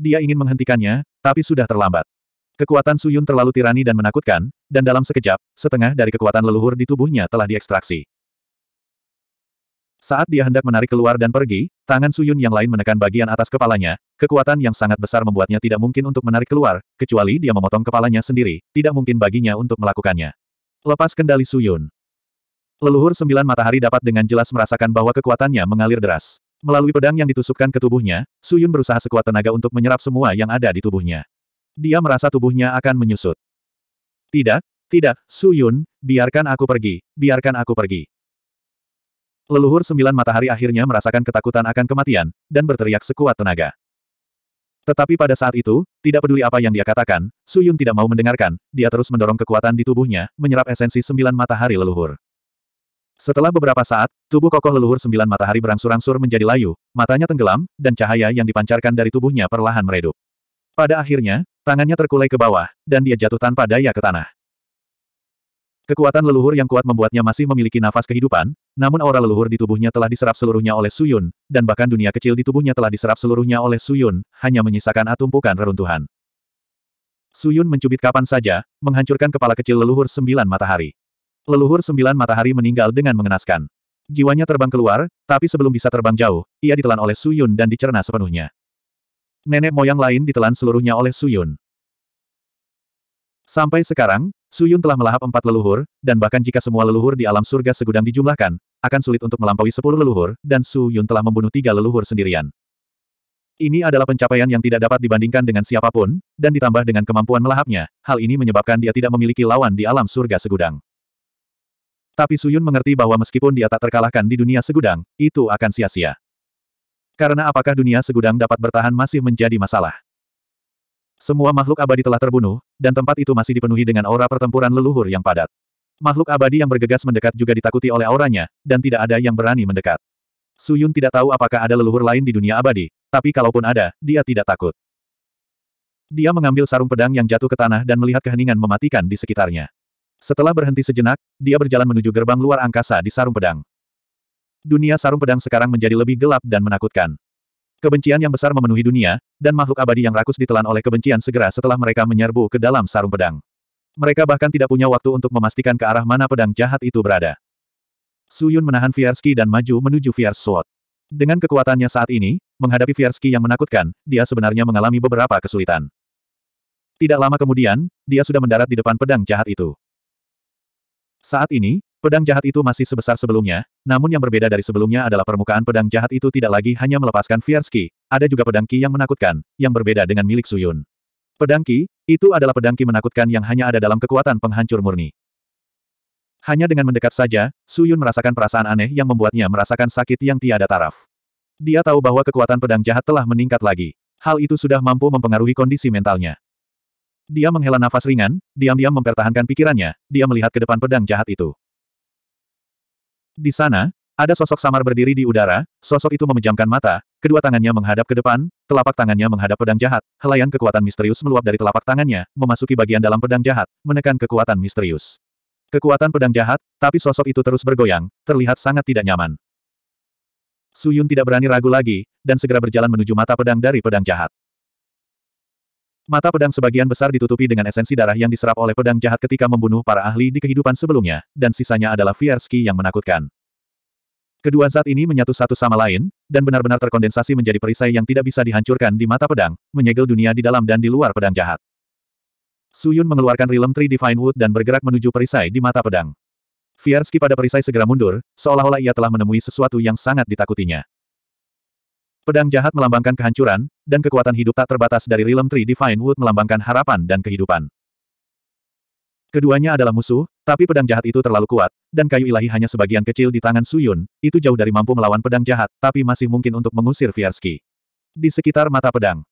Dia ingin menghentikannya, tapi sudah terlambat. Kekuatan Suyun terlalu tirani dan menakutkan, dan dalam sekejap, setengah dari kekuatan leluhur di tubuhnya telah diekstraksi. Saat dia hendak menarik keluar dan pergi, tangan Suyun yang lain menekan bagian atas kepalanya, kekuatan yang sangat besar membuatnya tidak mungkin untuk menarik keluar, kecuali dia memotong kepalanya sendiri, tidak mungkin baginya untuk melakukannya. Lepas kendali Suyun. Leluhur sembilan matahari dapat dengan jelas merasakan bahwa kekuatannya mengalir deras. Melalui pedang yang ditusukkan ke tubuhnya, Su Yun berusaha sekuat tenaga untuk menyerap semua yang ada di tubuhnya. Dia merasa tubuhnya akan menyusut. Tidak, tidak, Su Yun, biarkan aku pergi, biarkan aku pergi. Leluhur sembilan matahari akhirnya merasakan ketakutan akan kematian, dan berteriak sekuat tenaga. Tetapi pada saat itu, tidak peduli apa yang dia katakan, Su Yun tidak mau mendengarkan, dia terus mendorong kekuatan di tubuhnya, menyerap esensi sembilan matahari leluhur. Setelah beberapa saat, tubuh kokoh leluhur sembilan matahari berangsur-angsur menjadi layu, matanya tenggelam, dan cahaya yang dipancarkan dari tubuhnya perlahan meredup. Pada akhirnya, tangannya terkulai ke bawah, dan dia jatuh tanpa daya ke tanah. Kekuatan leluhur yang kuat membuatnya masih memiliki nafas kehidupan, namun aura leluhur di tubuhnya telah diserap seluruhnya oleh Suyun, dan bahkan dunia kecil di tubuhnya telah diserap seluruhnya oleh Suyun, hanya menyisakan atumpukan reruntuhan. Suyun mencubit kapan saja, menghancurkan kepala kecil leluhur sembilan matahari leluhur sembilan matahari meninggal dengan mengenaskan. Jiwanya terbang keluar, tapi sebelum bisa terbang jauh, ia ditelan oleh Suyun dan dicerna sepenuhnya. Nenek moyang lain ditelan seluruhnya oleh Suyun. Sampai sekarang, Suyun telah melahap empat leluhur, dan bahkan jika semua leluhur di alam surga segudang dijumlahkan, akan sulit untuk melampaui sepuluh leluhur, dan Suyun telah membunuh tiga leluhur sendirian. Ini adalah pencapaian yang tidak dapat dibandingkan dengan siapapun, dan ditambah dengan kemampuan melahapnya, hal ini menyebabkan dia tidak memiliki lawan di alam surga segudang. Tapi Suyun mengerti bahwa meskipun dia tak terkalahkan di dunia segudang, itu akan sia-sia. Karena apakah dunia segudang dapat bertahan masih menjadi masalah. Semua makhluk abadi telah terbunuh, dan tempat itu masih dipenuhi dengan aura pertempuran leluhur yang padat. Makhluk abadi yang bergegas mendekat juga ditakuti oleh auranya, dan tidak ada yang berani mendekat. Suyun tidak tahu apakah ada leluhur lain di dunia abadi, tapi kalaupun ada, dia tidak takut. Dia mengambil sarung pedang yang jatuh ke tanah dan melihat keheningan mematikan di sekitarnya. Setelah berhenti sejenak, dia berjalan menuju gerbang luar angkasa di sarung pedang. Dunia sarung pedang sekarang menjadi lebih gelap dan menakutkan. Kebencian yang besar memenuhi dunia, dan makhluk abadi yang rakus ditelan oleh kebencian segera setelah mereka menyerbu ke dalam sarung pedang. Mereka bahkan tidak punya waktu untuk memastikan ke arah mana pedang jahat itu berada. Suyun menahan Viersky dan maju menuju Viers Sword. Dengan kekuatannya saat ini, menghadapi Viersky yang menakutkan, dia sebenarnya mengalami beberapa kesulitan. Tidak lama kemudian, dia sudah mendarat di depan pedang jahat itu. Saat ini, pedang jahat itu masih sebesar sebelumnya, namun yang berbeda dari sebelumnya adalah permukaan pedang jahat itu tidak lagi hanya melepaskan Fierski, ada juga pedang Ki yang menakutkan, yang berbeda dengan milik Suyun. Pedang Ki, itu adalah pedang Ki menakutkan yang hanya ada dalam kekuatan penghancur murni. Hanya dengan mendekat saja, Suyun merasakan perasaan aneh yang membuatnya merasakan sakit yang tiada taraf. Dia tahu bahwa kekuatan pedang jahat telah meningkat lagi. Hal itu sudah mampu mempengaruhi kondisi mentalnya. Dia menghela nafas ringan, diam-diam mempertahankan pikirannya, dia melihat ke depan pedang jahat itu. Di sana, ada sosok samar berdiri di udara, sosok itu memejamkan mata, kedua tangannya menghadap ke depan, telapak tangannya menghadap pedang jahat, helaian kekuatan misterius meluap dari telapak tangannya, memasuki bagian dalam pedang jahat, menekan kekuatan misterius. Kekuatan pedang jahat, tapi sosok itu terus bergoyang, terlihat sangat tidak nyaman. Suyun tidak berani ragu lagi, dan segera berjalan menuju mata pedang dari pedang jahat. Mata pedang sebagian besar ditutupi dengan esensi darah yang diserap oleh pedang jahat ketika membunuh para ahli di kehidupan sebelumnya, dan sisanya adalah Fierski yang menakutkan. Kedua zat ini menyatu satu sama lain, dan benar-benar terkondensasi menjadi perisai yang tidak bisa dihancurkan di mata pedang, menyegel dunia di dalam dan di luar pedang jahat. Suyun mengeluarkan Realm Tree Divine Wood dan bergerak menuju perisai di mata pedang. Fierski pada perisai segera mundur, seolah-olah ia telah menemui sesuatu yang sangat ditakutinya. Pedang jahat melambangkan kehancuran, dan kekuatan hidup tak terbatas dari Realm Tree Divine Wood melambangkan harapan dan kehidupan. Keduanya adalah musuh, tapi pedang jahat itu terlalu kuat, dan kayu ilahi hanya sebagian kecil di tangan Suyun, itu jauh dari mampu melawan pedang jahat, tapi masih mungkin untuk mengusir Fiarski. Di sekitar mata pedang.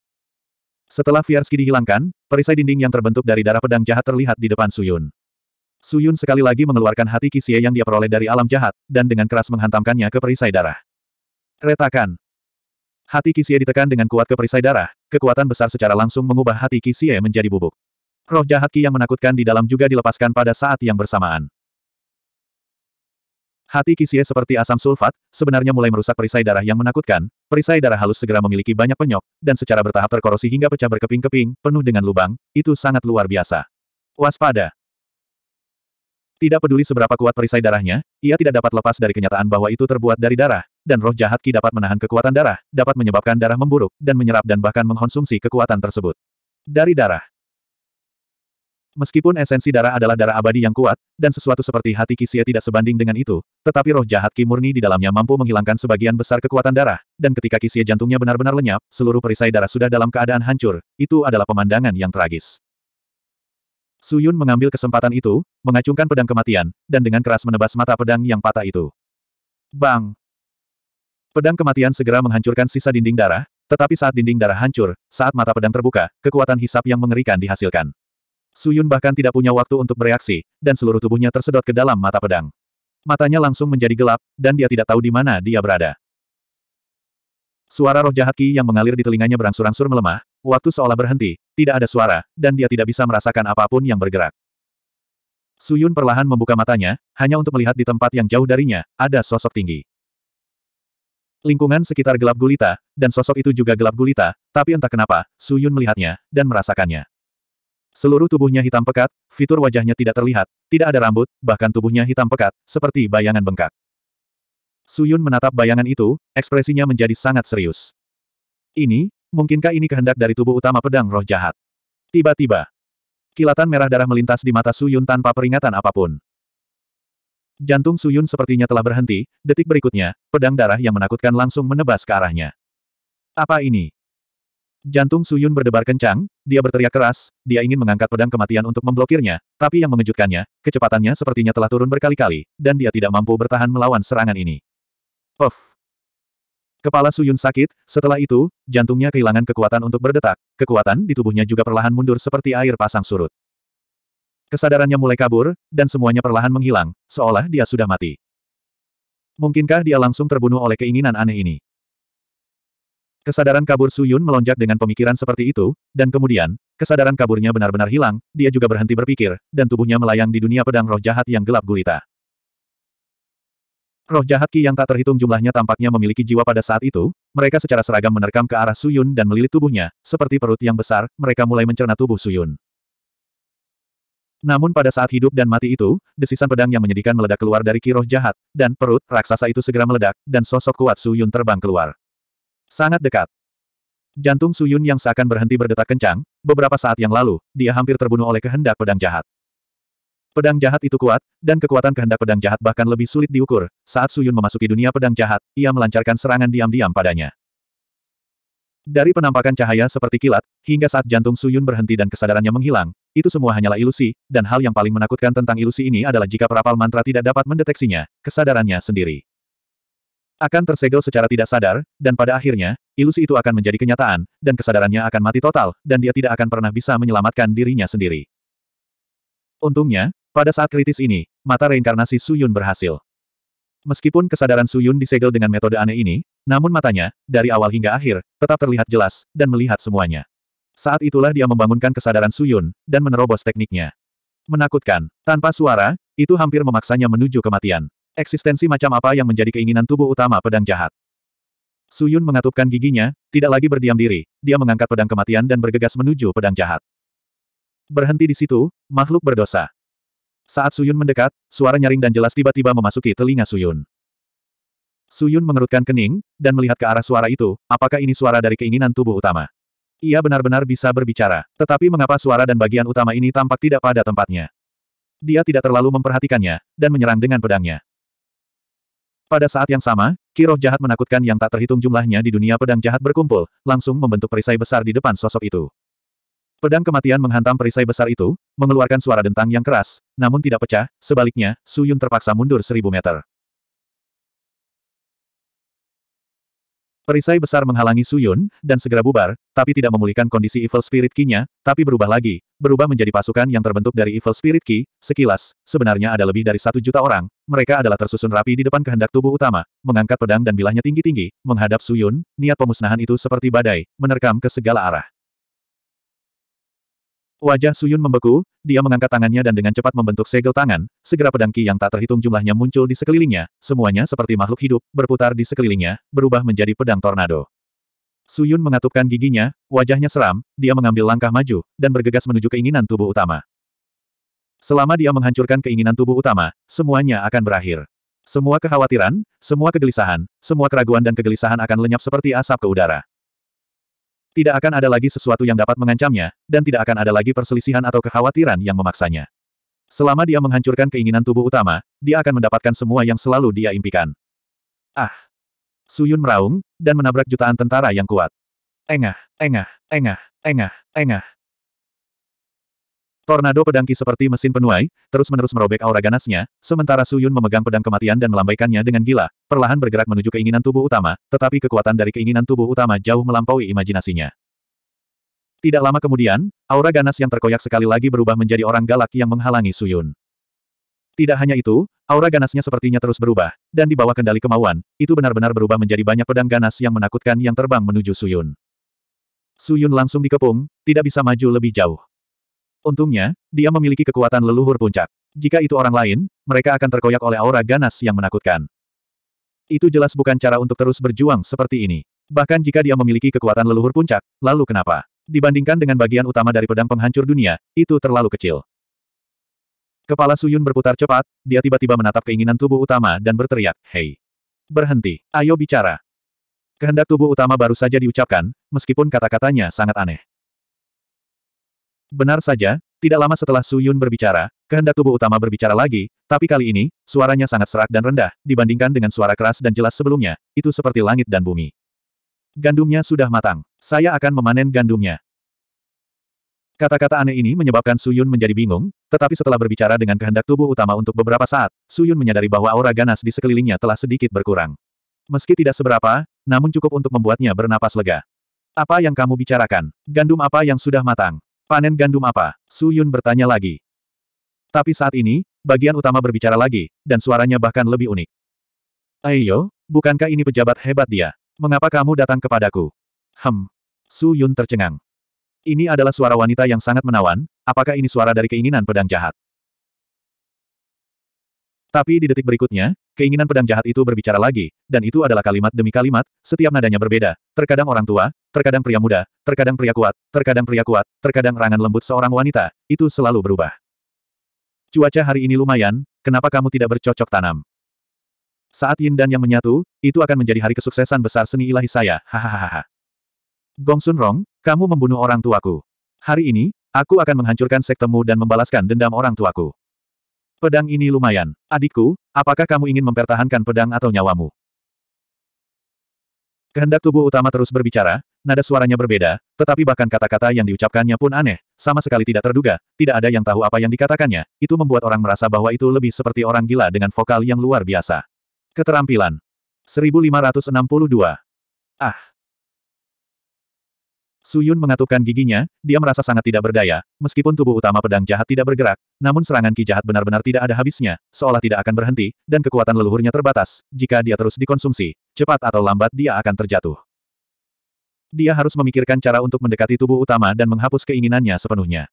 Setelah Fiarski dihilangkan, perisai dinding yang terbentuk dari darah pedang jahat terlihat di depan Suyun. Suyun sekali lagi mengeluarkan hati Kisie yang dia peroleh dari alam jahat, dan dengan keras menghantamkannya ke perisai darah. Retakan. Hati Kisie ditekan dengan kuat ke perisai darah, kekuatan besar secara langsung mengubah hati Kisie menjadi bubuk. Roh jahat Ki yang menakutkan di dalam juga dilepaskan pada saat yang bersamaan. Hati Kisie seperti asam sulfat, sebenarnya mulai merusak perisai darah yang menakutkan, perisai darah halus segera memiliki banyak penyok, dan secara bertahap terkorosi hingga pecah berkeping-keping, penuh dengan lubang, itu sangat luar biasa. Waspada! Tidak peduli seberapa kuat perisai darahnya, ia tidak dapat lepas dari kenyataan bahwa itu terbuat dari darah, dan roh jahat Ki dapat menahan kekuatan darah, dapat menyebabkan darah memburuk, dan menyerap dan bahkan mengkonsumsi kekuatan tersebut. Dari darah. Meskipun esensi darah adalah darah abadi yang kuat, dan sesuatu seperti hati Ki Sia tidak sebanding dengan itu, tetapi roh jahat Ki murni di dalamnya mampu menghilangkan sebagian besar kekuatan darah, dan ketika Ki Sia jantungnya benar-benar lenyap, seluruh perisai darah sudah dalam keadaan hancur, itu adalah pemandangan yang tragis. Suyun mengambil kesempatan itu, mengacungkan pedang kematian, dan dengan keras menebas mata pedang yang patah itu. Bang! Pedang kematian segera menghancurkan sisa dinding darah, tetapi saat dinding darah hancur, saat mata pedang terbuka, kekuatan hisap yang mengerikan dihasilkan. Suyun bahkan tidak punya waktu untuk bereaksi, dan seluruh tubuhnya tersedot ke dalam mata pedang. Matanya langsung menjadi gelap, dan dia tidak tahu di mana dia berada. Suara roh jahat Ki yang mengalir di telinganya berangsur-angsur melemah, waktu seolah berhenti, tidak ada suara, dan dia tidak bisa merasakan apapun yang bergerak. Suyun perlahan membuka matanya, hanya untuk melihat di tempat yang jauh darinya, ada sosok tinggi. Lingkungan sekitar gelap gulita, dan sosok itu juga gelap gulita, tapi entah kenapa, Su Yun melihatnya, dan merasakannya. Seluruh tubuhnya hitam pekat, fitur wajahnya tidak terlihat, tidak ada rambut, bahkan tubuhnya hitam pekat, seperti bayangan bengkak. Su Yun menatap bayangan itu, ekspresinya menjadi sangat serius. Ini, mungkinkah ini kehendak dari tubuh utama pedang roh jahat? Tiba-tiba, kilatan merah darah melintas di mata Su Yun tanpa peringatan apapun. Jantung Suyun sepertinya telah berhenti, detik berikutnya, pedang darah yang menakutkan langsung menebas ke arahnya. Apa ini? Jantung Suyun berdebar kencang, dia berteriak keras, dia ingin mengangkat pedang kematian untuk memblokirnya, tapi yang mengejutkannya, kecepatannya sepertinya telah turun berkali-kali, dan dia tidak mampu bertahan melawan serangan ini. Puff! Kepala Suyun sakit, setelah itu, jantungnya kehilangan kekuatan untuk berdetak, kekuatan di tubuhnya juga perlahan mundur seperti air pasang surut. Kesadarannya mulai kabur, dan semuanya perlahan menghilang, seolah dia sudah mati. Mungkinkah dia langsung terbunuh oleh keinginan aneh ini? Kesadaran kabur Su Yun melonjak dengan pemikiran seperti itu, dan kemudian, kesadaran kaburnya benar-benar hilang, dia juga berhenti berpikir, dan tubuhnya melayang di dunia pedang roh jahat yang gelap gulita. Roh jahat Ki yang tak terhitung jumlahnya tampaknya memiliki jiwa pada saat itu, mereka secara seragam menerkam ke arah Su Yun dan melilit tubuhnya, seperti perut yang besar, mereka mulai mencerna tubuh Su Yun. Namun pada saat hidup dan mati itu, desisan pedang yang menyedihkan meledak keluar dari kiroh jahat, dan perut raksasa itu segera meledak, dan sosok kuat Su Yun terbang keluar. Sangat dekat. Jantung Su Yun yang seakan berhenti berdetak kencang, beberapa saat yang lalu, dia hampir terbunuh oleh kehendak pedang jahat. Pedang jahat itu kuat, dan kekuatan kehendak pedang jahat bahkan lebih sulit diukur. Saat Su Yun memasuki dunia pedang jahat, ia melancarkan serangan diam-diam padanya. Dari penampakan cahaya seperti kilat, hingga saat jantung Su Yun berhenti dan kesadarannya menghilang, itu semua hanyalah ilusi, dan hal yang paling menakutkan tentang ilusi ini adalah jika perapal mantra tidak dapat mendeteksinya, kesadarannya sendiri. Akan tersegel secara tidak sadar, dan pada akhirnya, ilusi itu akan menjadi kenyataan, dan kesadarannya akan mati total, dan dia tidak akan pernah bisa menyelamatkan dirinya sendiri. Untungnya, pada saat kritis ini, mata reinkarnasi Suyun berhasil. Meskipun kesadaran Suyun disegel dengan metode aneh ini, namun matanya, dari awal hingga akhir, tetap terlihat jelas, dan melihat semuanya. Saat itulah dia membangunkan kesadaran Suyun, dan menerobos tekniknya. Menakutkan, tanpa suara, itu hampir memaksanya menuju kematian. Eksistensi macam apa yang menjadi keinginan tubuh utama pedang jahat. Suyun mengatupkan giginya, tidak lagi berdiam diri, dia mengangkat pedang kematian dan bergegas menuju pedang jahat. Berhenti di situ, makhluk berdosa. Saat Suyun mendekat, suara nyaring dan jelas tiba-tiba memasuki telinga Suyun. Suyun mengerutkan kening, dan melihat ke arah suara itu, apakah ini suara dari keinginan tubuh utama. Ia benar-benar bisa berbicara, tetapi mengapa suara dan bagian utama ini tampak tidak pada tempatnya? Dia tidak terlalu memperhatikannya, dan menyerang dengan pedangnya. Pada saat yang sama, kiroh jahat menakutkan yang tak terhitung jumlahnya di dunia pedang jahat berkumpul, langsung membentuk perisai besar di depan sosok itu. Pedang kematian menghantam perisai besar itu, mengeluarkan suara dentang yang keras, namun tidak pecah, sebaliknya, Suyun terpaksa mundur seribu meter. Perisai besar menghalangi Suyun, dan segera bubar, tapi tidak memulihkan kondisi Evil Spirit Ki-nya, tapi berubah lagi, berubah menjadi pasukan yang terbentuk dari Evil Spirit Ki, sekilas, sebenarnya ada lebih dari satu juta orang, mereka adalah tersusun rapi di depan kehendak tubuh utama, mengangkat pedang dan bilahnya tinggi-tinggi, menghadap Suyun, niat pemusnahan itu seperti badai, menerkam ke segala arah. Wajah Suyun membeku, dia mengangkat tangannya dan dengan cepat membentuk segel tangan, segera pedang Qi yang tak terhitung jumlahnya muncul di sekelilingnya, semuanya seperti makhluk hidup, berputar di sekelilingnya, berubah menjadi pedang tornado. Suyun mengatupkan giginya, wajahnya seram, dia mengambil langkah maju, dan bergegas menuju keinginan tubuh utama. Selama dia menghancurkan keinginan tubuh utama, semuanya akan berakhir. Semua kekhawatiran, semua kegelisahan, semua keraguan dan kegelisahan akan lenyap seperti asap ke udara. Tidak akan ada lagi sesuatu yang dapat mengancamnya, dan tidak akan ada lagi perselisihan atau kekhawatiran yang memaksanya. Selama dia menghancurkan keinginan tubuh utama, dia akan mendapatkan semua yang selalu dia impikan. Ah! Suyun meraung, dan menabrak jutaan tentara yang kuat. Engah, engah, engah, engah, engah, Tornado pedangki seperti mesin penuai, terus-menerus merobek aura ganasnya, sementara Suyun memegang pedang kematian dan melambaikannya dengan gila, perlahan bergerak menuju keinginan tubuh utama, tetapi kekuatan dari keinginan tubuh utama jauh melampaui imajinasinya. Tidak lama kemudian, aura ganas yang terkoyak sekali lagi berubah menjadi orang galak yang menghalangi Suyun. Tidak hanya itu, aura ganasnya sepertinya terus berubah, dan di bawah kendali kemauan, itu benar-benar berubah menjadi banyak pedang ganas yang menakutkan yang terbang menuju Suyun. Suyun langsung dikepung, tidak bisa maju lebih jauh. Untungnya, dia memiliki kekuatan leluhur puncak. Jika itu orang lain, mereka akan terkoyak oleh aura ganas yang menakutkan. Itu jelas bukan cara untuk terus berjuang seperti ini. Bahkan jika dia memiliki kekuatan leluhur puncak, lalu kenapa? Dibandingkan dengan bagian utama dari pedang penghancur dunia, itu terlalu kecil. Kepala Suyun berputar cepat, dia tiba-tiba menatap keinginan tubuh utama dan berteriak, Hei! Berhenti, ayo bicara. Kehendak tubuh utama baru saja diucapkan, meskipun kata-katanya sangat aneh. Benar saja, tidak lama setelah Su Yun berbicara, kehendak tubuh utama berbicara lagi, tapi kali ini, suaranya sangat serak dan rendah, dibandingkan dengan suara keras dan jelas sebelumnya, itu seperti langit dan bumi. Gandumnya sudah matang. Saya akan memanen gandumnya. Kata-kata aneh ini menyebabkan Su Yun menjadi bingung, tetapi setelah berbicara dengan kehendak tubuh utama untuk beberapa saat, Su Yun menyadari bahwa aura ganas di sekelilingnya telah sedikit berkurang. Meski tidak seberapa, namun cukup untuk membuatnya bernapas lega. Apa yang kamu bicarakan? Gandum apa yang sudah matang? Panen gandum apa? Su Yun bertanya lagi. Tapi saat ini, bagian utama berbicara lagi, dan suaranya bahkan lebih unik. Ayo, bukankah ini pejabat hebat dia? Mengapa kamu datang kepadaku? Hem. Su Yun tercengang. Ini adalah suara wanita yang sangat menawan, apakah ini suara dari keinginan pedang jahat? Tapi di detik berikutnya, keinginan pedang jahat itu berbicara lagi, dan itu adalah kalimat demi kalimat, setiap nadanya berbeda. Terkadang orang tua, terkadang pria muda, terkadang pria kuat, terkadang pria kuat, terkadang rangan lembut seorang wanita, itu selalu berubah. Cuaca hari ini lumayan, kenapa kamu tidak bercocok tanam? Saat yin dan yang menyatu, itu akan menjadi hari kesuksesan besar seni ilahi saya, hahaha. Gong Sun Rong, kamu membunuh orang tuaku. Hari ini, aku akan menghancurkan sektemu dan membalaskan dendam orang tuaku. Pedang ini lumayan. Adikku, apakah kamu ingin mempertahankan pedang atau nyawamu? Kehendak tubuh utama terus berbicara, nada suaranya berbeda, tetapi bahkan kata-kata yang diucapkannya pun aneh, sama sekali tidak terduga, tidak ada yang tahu apa yang dikatakannya, itu membuat orang merasa bahwa itu lebih seperti orang gila dengan vokal yang luar biasa. Keterampilan. 1562. Ah. Su Yun mengatupkan giginya, dia merasa sangat tidak berdaya, meskipun tubuh utama pedang jahat tidak bergerak, namun serangan ki jahat benar-benar tidak ada habisnya, seolah tidak akan berhenti, dan kekuatan leluhurnya terbatas, jika dia terus dikonsumsi, cepat atau lambat dia akan terjatuh. Dia harus memikirkan cara untuk mendekati tubuh utama dan menghapus keinginannya sepenuhnya.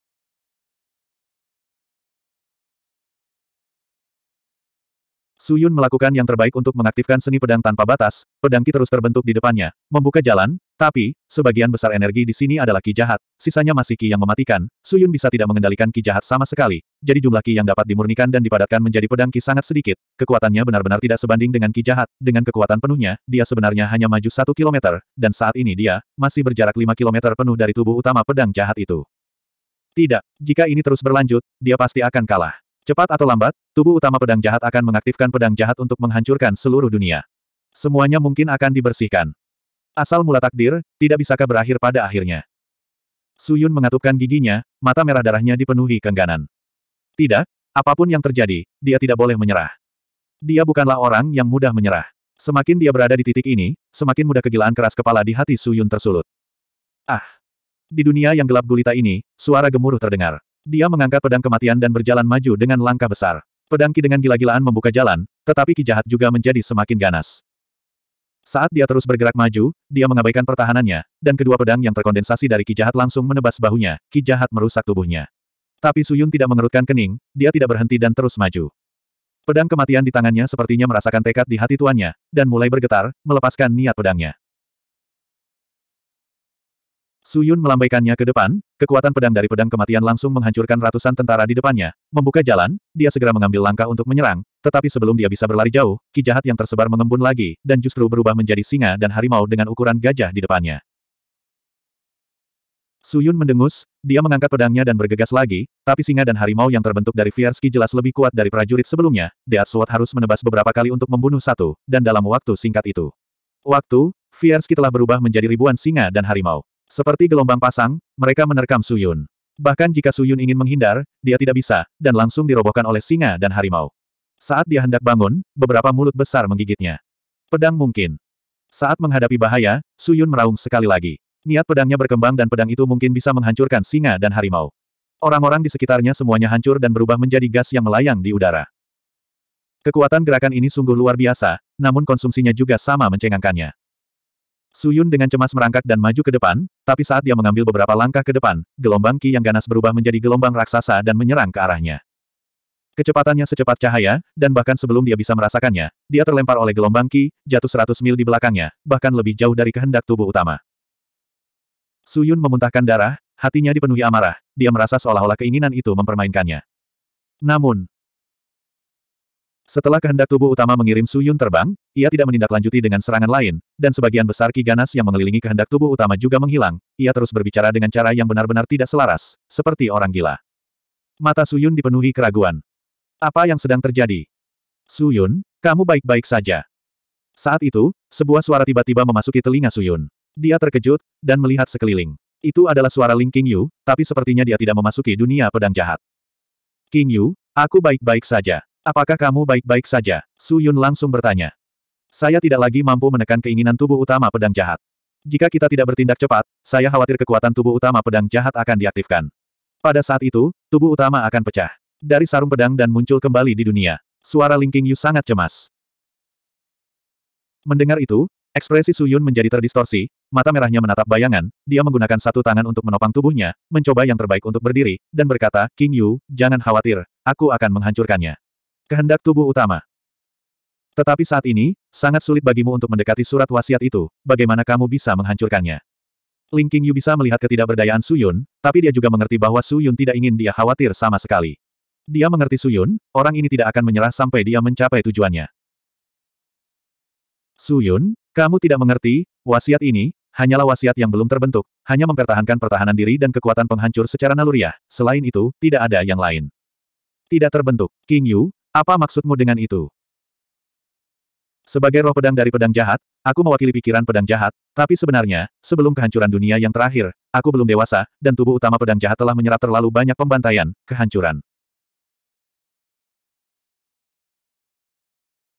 Su Yun melakukan yang terbaik untuk mengaktifkan seni pedang tanpa batas, pedang Ki terus terbentuk di depannya, membuka jalan, tapi, sebagian besar energi di sini adalah Ki jahat, sisanya masih Ki yang mematikan, Su Yun bisa tidak mengendalikan Ki jahat sama sekali, jadi jumlah Ki yang dapat dimurnikan dan dipadatkan menjadi pedang Ki sangat sedikit, kekuatannya benar-benar tidak sebanding dengan Ki jahat, dengan kekuatan penuhnya, dia sebenarnya hanya maju satu kilometer, dan saat ini dia, masih berjarak 5 kilometer penuh dari tubuh utama pedang jahat itu. Tidak, jika ini terus berlanjut, dia pasti akan kalah. Cepat atau lambat, tubuh utama pedang jahat akan mengaktifkan pedang jahat untuk menghancurkan seluruh dunia. Semuanya mungkin akan dibersihkan. Asal mula takdir, tidak bisakah berakhir pada akhirnya. Suyun mengatupkan giginya, mata merah darahnya dipenuhi kengganan. Tidak, apapun yang terjadi, dia tidak boleh menyerah. Dia bukanlah orang yang mudah menyerah. Semakin dia berada di titik ini, semakin mudah kegilaan keras kepala di hati Suyun tersulut. Ah! Di dunia yang gelap gulita ini, suara gemuruh terdengar. Dia mengangkat pedang kematian dan berjalan maju dengan langkah besar. Pedang Ki dengan gila-gilaan membuka jalan, tetapi Ki jahat juga menjadi semakin ganas. Saat dia terus bergerak maju, dia mengabaikan pertahanannya, dan kedua pedang yang terkondensasi dari Ki jahat langsung menebas bahunya, Ki jahat merusak tubuhnya. Tapi Suyun tidak mengerutkan kening, dia tidak berhenti dan terus maju. Pedang kematian di tangannya sepertinya merasakan tekad di hati tuannya, dan mulai bergetar, melepaskan niat pedangnya. Su Yun melambaikannya ke depan, kekuatan pedang dari pedang kematian langsung menghancurkan ratusan tentara di depannya. Membuka jalan, dia segera mengambil langkah untuk menyerang, tetapi sebelum dia bisa berlari jauh, ki jahat yang tersebar mengembun lagi, dan justru berubah menjadi singa dan harimau dengan ukuran gajah di depannya. Su Yun mendengus, dia mengangkat pedangnya dan bergegas lagi, tapi singa dan harimau yang terbentuk dari Fierski jelas lebih kuat dari prajurit sebelumnya, Death Sword harus menebas beberapa kali untuk membunuh satu, dan dalam waktu singkat itu. Waktu, Fierski telah berubah menjadi ribuan singa dan harimau. Seperti gelombang pasang, mereka menerkam Suyun. Bahkan jika Suyun ingin menghindar, dia tidak bisa, dan langsung dirobohkan oleh singa dan harimau. Saat dia hendak bangun, beberapa mulut besar menggigitnya. Pedang mungkin. Saat menghadapi bahaya, Suyun meraung sekali lagi. Niat pedangnya berkembang dan pedang itu mungkin bisa menghancurkan singa dan harimau. Orang-orang di sekitarnya semuanya hancur dan berubah menjadi gas yang melayang di udara. Kekuatan gerakan ini sungguh luar biasa, namun konsumsinya juga sama mencengangkannya. Suyun dengan cemas merangkak dan maju ke depan, tapi saat dia mengambil beberapa langkah ke depan, gelombang Ki yang ganas berubah menjadi gelombang raksasa dan menyerang ke arahnya. Kecepatannya secepat cahaya, dan bahkan sebelum dia bisa merasakannya, dia terlempar oleh gelombang Ki, jatuh 100 mil di belakangnya, bahkan lebih jauh dari kehendak tubuh utama. Suyun memuntahkan darah, hatinya dipenuhi amarah, dia merasa seolah-olah keinginan itu mempermainkannya. Namun, setelah kehendak tubuh utama mengirim Su Yun terbang, ia tidak menindaklanjuti dengan serangan lain, dan sebagian besar ki ganas yang mengelilingi kehendak tubuh utama juga menghilang, ia terus berbicara dengan cara yang benar-benar tidak selaras, seperti orang gila. Mata Su Yun dipenuhi keraguan. Apa yang sedang terjadi? Su Yun, kamu baik-baik saja. Saat itu, sebuah suara tiba-tiba memasuki telinga Su Yun. Dia terkejut, dan melihat sekeliling. Itu adalah suara Ling King Yu, tapi sepertinya dia tidak memasuki dunia pedang jahat. King Yu, aku baik-baik saja. Apakah kamu baik-baik saja? Su Yun langsung bertanya. Saya tidak lagi mampu menekan keinginan tubuh utama pedang jahat. Jika kita tidak bertindak cepat, saya khawatir kekuatan tubuh utama pedang jahat akan diaktifkan. Pada saat itu, tubuh utama akan pecah. Dari sarung pedang dan muncul kembali di dunia. Suara Ling Yu sangat cemas. Mendengar itu, ekspresi Su Yun menjadi terdistorsi, mata merahnya menatap bayangan, dia menggunakan satu tangan untuk menopang tubuhnya, mencoba yang terbaik untuk berdiri, dan berkata, King Yu, jangan khawatir, aku akan menghancurkannya. Kehendak tubuh utama. Tetapi saat ini, sangat sulit bagimu untuk mendekati surat wasiat itu, bagaimana kamu bisa menghancurkannya. Ling Qingyu bisa melihat ketidakberdayaan Su Yun, tapi dia juga mengerti bahwa Su Yun tidak ingin dia khawatir sama sekali. Dia mengerti Su Yun, orang ini tidak akan menyerah sampai dia mencapai tujuannya. Su Yun, kamu tidak mengerti, wasiat ini, hanyalah wasiat yang belum terbentuk, hanya mempertahankan pertahanan diri dan kekuatan penghancur secara naluriah, selain itu, tidak ada yang lain. Tidak terbentuk, King Yu, apa maksudmu dengan itu? Sebagai roh pedang dari pedang jahat, aku mewakili pikiran pedang jahat, tapi sebenarnya, sebelum kehancuran dunia yang terakhir, aku belum dewasa, dan tubuh utama pedang jahat telah menyerap terlalu banyak pembantaian, kehancuran.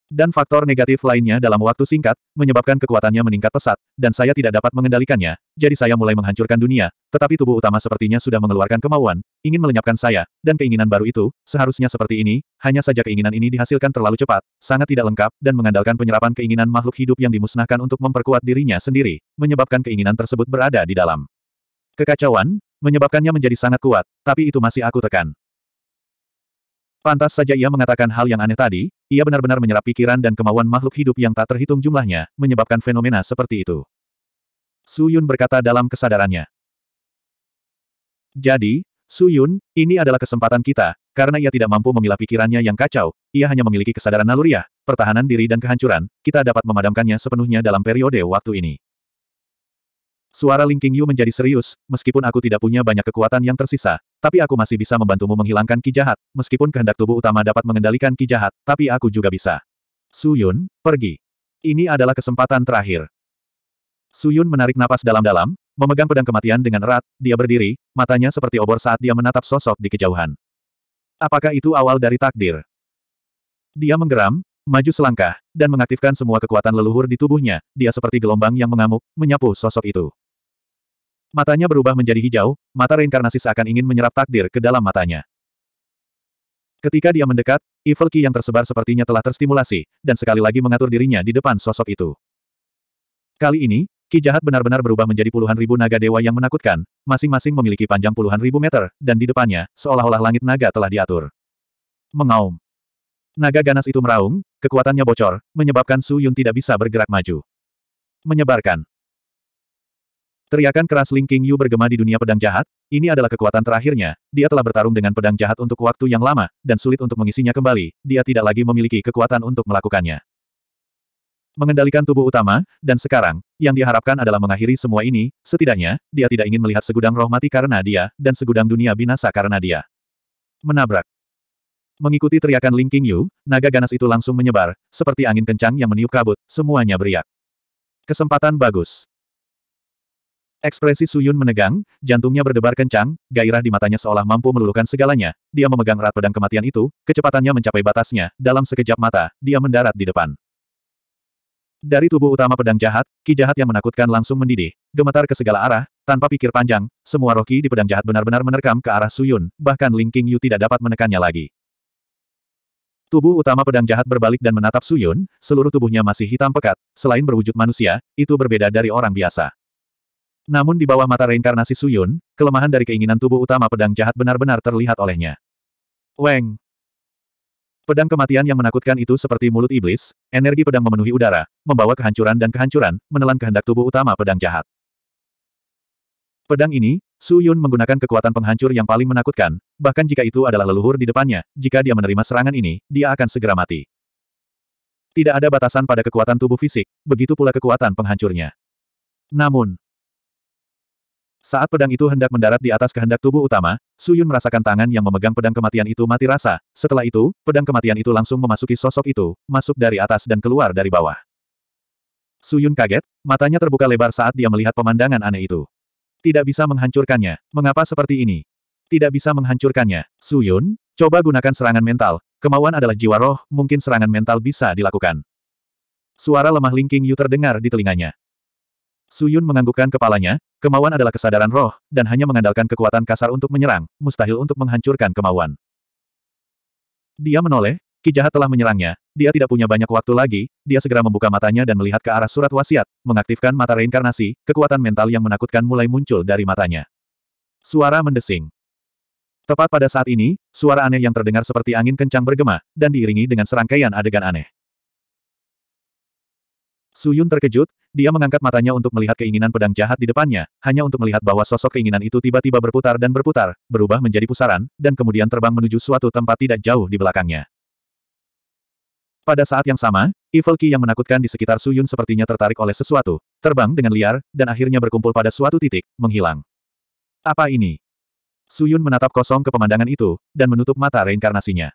Dan faktor negatif lainnya dalam waktu singkat, menyebabkan kekuatannya meningkat pesat, dan saya tidak dapat mengendalikannya, jadi saya mulai menghancurkan dunia, tetapi tubuh utama sepertinya sudah mengeluarkan kemauan, ingin melenyapkan saya, dan keinginan baru itu, seharusnya seperti ini, hanya saja keinginan ini dihasilkan terlalu cepat, sangat tidak lengkap, dan mengandalkan penyerapan keinginan makhluk hidup yang dimusnahkan untuk memperkuat dirinya sendiri, menyebabkan keinginan tersebut berada di dalam kekacauan, menyebabkannya menjadi sangat kuat, tapi itu masih aku tekan. Pantas saja ia mengatakan hal yang aneh tadi, ia benar-benar menyerap pikiran dan kemauan makhluk hidup yang tak terhitung jumlahnya, menyebabkan fenomena seperti itu. Su Yun berkata dalam kesadarannya. Jadi, Su Yun, ini adalah kesempatan kita, karena ia tidak mampu memilah pikirannya yang kacau, ia hanya memiliki kesadaran naluriah, pertahanan diri dan kehancuran, kita dapat memadamkannya sepenuhnya dalam periode waktu ini. Suara Ling Qingyu menjadi serius, meskipun aku tidak punya banyak kekuatan yang tersisa, tapi aku masih bisa membantumu menghilangkan ki jahat, meskipun kehendak tubuh utama dapat mengendalikan ki jahat, tapi aku juga bisa. Su Yun, pergi. Ini adalah kesempatan terakhir. Su Yun menarik napas dalam-dalam, memegang pedang kematian dengan erat, dia berdiri, matanya seperti obor saat dia menatap sosok di kejauhan. Apakah itu awal dari takdir? Dia menggeram, maju selangkah, dan mengaktifkan semua kekuatan leluhur di tubuhnya, dia seperti gelombang yang mengamuk, menyapu sosok itu. Matanya berubah menjadi hijau, mata reinkarnasi seakan ingin menyerap takdir ke dalam matanya. Ketika dia mendekat, Evil Ki yang tersebar sepertinya telah terstimulasi, dan sekali lagi mengatur dirinya di depan sosok itu. Kali ini, Ki jahat benar-benar berubah menjadi puluhan ribu naga dewa yang menakutkan, masing-masing memiliki panjang puluhan ribu meter, dan di depannya, seolah-olah langit naga telah diatur. Mengaum. Naga ganas itu meraung, kekuatannya bocor, menyebabkan Su Yun tidak bisa bergerak maju. Menyebarkan. Teriakan keras Ling King bergema di dunia pedang jahat, ini adalah kekuatan terakhirnya, dia telah bertarung dengan pedang jahat untuk waktu yang lama, dan sulit untuk mengisinya kembali, dia tidak lagi memiliki kekuatan untuk melakukannya. Mengendalikan tubuh utama, dan sekarang, yang diharapkan adalah mengakhiri semua ini, setidaknya, dia tidak ingin melihat segudang roh mati karena dia, dan segudang dunia binasa karena dia. Menabrak. Mengikuti teriakan Ling King naga ganas itu langsung menyebar, seperti angin kencang yang meniup kabut, semuanya beriak. Kesempatan bagus. Ekspresi Suyun menegang, jantungnya berdebar kencang, gairah di matanya seolah mampu meluluhkan segalanya. Dia memegang erat pedang kematian itu, kecepatannya mencapai batasnya. Dalam sekejap mata, dia mendarat di depan. Dari tubuh utama pedang jahat, ki jahat yang menakutkan langsung mendidih. Gemetar ke segala arah, tanpa pikir panjang, semua roh ki di pedang jahat benar-benar menerkam ke arah Suyun, bahkan Ling King Yu tidak dapat menekannya lagi. Tubuh utama pedang jahat berbalik dan menatap Suyun, seluruh tubuhnya masih hitam pekat, selain berwujud manusia, itu berbeda dari orang biasa. Namun di bawah mata reinkarnasi Suyun, kelemahan dari keinginan tubuh utama pedang jahat benar-benar terlihat olehnya. Weng! Pedang kematian yang menakutkan itu seperti mulut iblis, energi pedang memenuhi udara, membawa kehancuran dan kehancuran, menelan kehendak tubuh utama pedang jahat. Pedang ini, Su Yun menggunakan kekuatan penghancur yang paling menakutkan, bahkan jika itu adalah leluhur di depannya, jika dia menerima serangan ini, dia akan segera mati. Tidak ada batasan pada kekuatan tubuh fisik, begitu pula kekuatan penghancurnya. Namun, saat pedang itu hendak mendarat di atas kehendak tubuh utama, Su Yun merasakan tangan yang memegang pedang kematian itu mati rasa. Setelah itu, pedang kematian itu langsung memasuki sosok itu, masuk dari atas dan keluar dari bawah. Su Yun kaget, matanya terbuka lebar saat dia melihat pemandangan aneh itu. Tidak bisa menghancurkannya. Mengapa seperti ini? Tidak bisa menghancurkannya. Su Yun. coba gunakan serangan mental. Kemauan adalah jiwa roh, mungkin serangan mental bisa dilakukan. Suara lemah Ling King Yu terdengar di telinganya. Suyun menganggukkan kepalanya, kemauan adalah kesadaran roh, dan hanya mengandalkan kekuatan kasar untuk menyerang, mustahil untuk menghancurkan kemauan. Dia menoleh, Ki jahat telah menyerangnya, dia tidak punya banyak waktu lagi, dia segera membuka matanya dan melihat ke arah surat wasiat, mengaktifkan mata reinkarnasi, kekuatan mental yang menakutkan mulai muncul dari matanya. Suara mendesing. Tepat pada saat ini, suara aneh yang terdengar seperti angin kencang bergema, dan diiringi dengan serangkaian adegan aneh. Su Yun terkejut, dia mengangkat matanya untuk melihat keinginan pedang jahat di depannya, hanya untuk melihat bahwa sosok keinginan itu tiba-tiba berputar dan berputar, berubah menjadi pusaran, dan kemudian terbang menuju suatu tempat tidak jauh di belakangnya. Pada saat yang sama, Evil Ki yang menakutkan di sekitar Su Yun sepertinya tertarik oleh sesuatu, terbang dengan liar, dan akhirnya berkumpul pada suatu titik, menghilang. Apa ini? Su Yun menatap kosong ke pemandangan itu, dan menutup mata reinkarnasinya.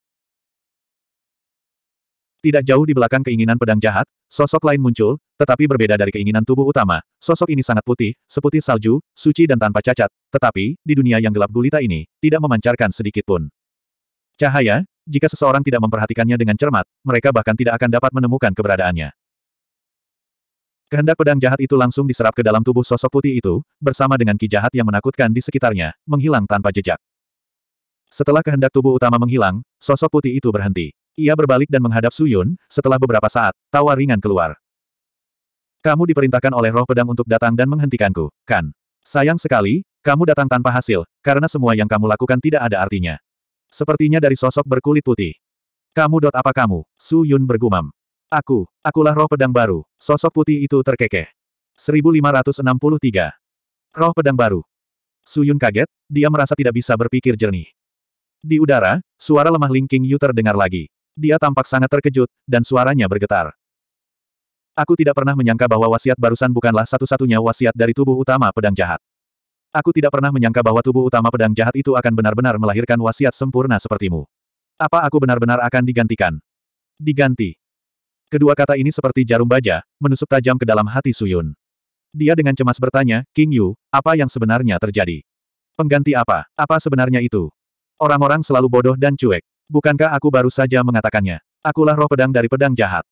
Tidak jauh di belakang keinginan pedang jahat, sosok lain muncul, tetapi berbeda dari keinginan tubuh utama, sosok ini sangat putih, seputih salju, suci dan tanpa cacat, tetapi, di dunia yang gelap gulita ini, tidak memancarkan sedikit pun. Cahaya, jika seseorang tidak memperhatikannya dengan cermat, mereka bahkan tidak akan dapat menemukan keberadaannya. Kehendak pedang jahat itu langsung diserap ke dalam tubuh sosok putih itu, bersama dengan ki jahat yang menakutkan di sekitarnya, menghilang tanpa jejak. Setelah kehendak tubuh utama menghilang, sosok putih itu berhenti. Ia berbalik dan menghadap Su Yun. setelah beberapa saat, tawa ringan keluar. Kamu diperintahkan oleh roh pedang untuk datang dan menghentikanku, kan? Sayang sekali, kamu datang tanpa hasil, karena semua yang kamu lakukan tidak ada artinya. Sepertinya dari sosok berkulit putih. Kamu dot apa kamu? Su Yun bergumam. Aku, akulah roh pedang baru, sosok putih itu terkekeh. 1563. Roh pedang baru. Su Yun kaget, dia merasa tidak bisa berpikir jernih. Di udara, suara lemah Ling King Yu terdengar lagi. Dia tampak sangat terkejut, dan suaranya bergetar. Aku tidak pernah menyangka bahwa wasiat barusan bukanlah satu-satunya wasiat dari tubuh utama pedang jahat. Aku tidak pernah menyangka bahwa tubuh utama pedang jahat itu akan benar-benar melahirkan wasiat sempurna sepertimu. Apa aku benar-benar akan digantikan? Diganti. Kedua kata ini seperti jarum baja, menusuk tajam ke dalam hati Suyun. Dia dengan cemas bertanya, King Yu, apa yang sebenarnya terjadi? Pengganti apa? Apa sebenarnya itu? Orang-orang selalu bodoh dan cuek. Bukankah aku baru saja mengatakannya? Akulah roh pedang dari pedang jahat.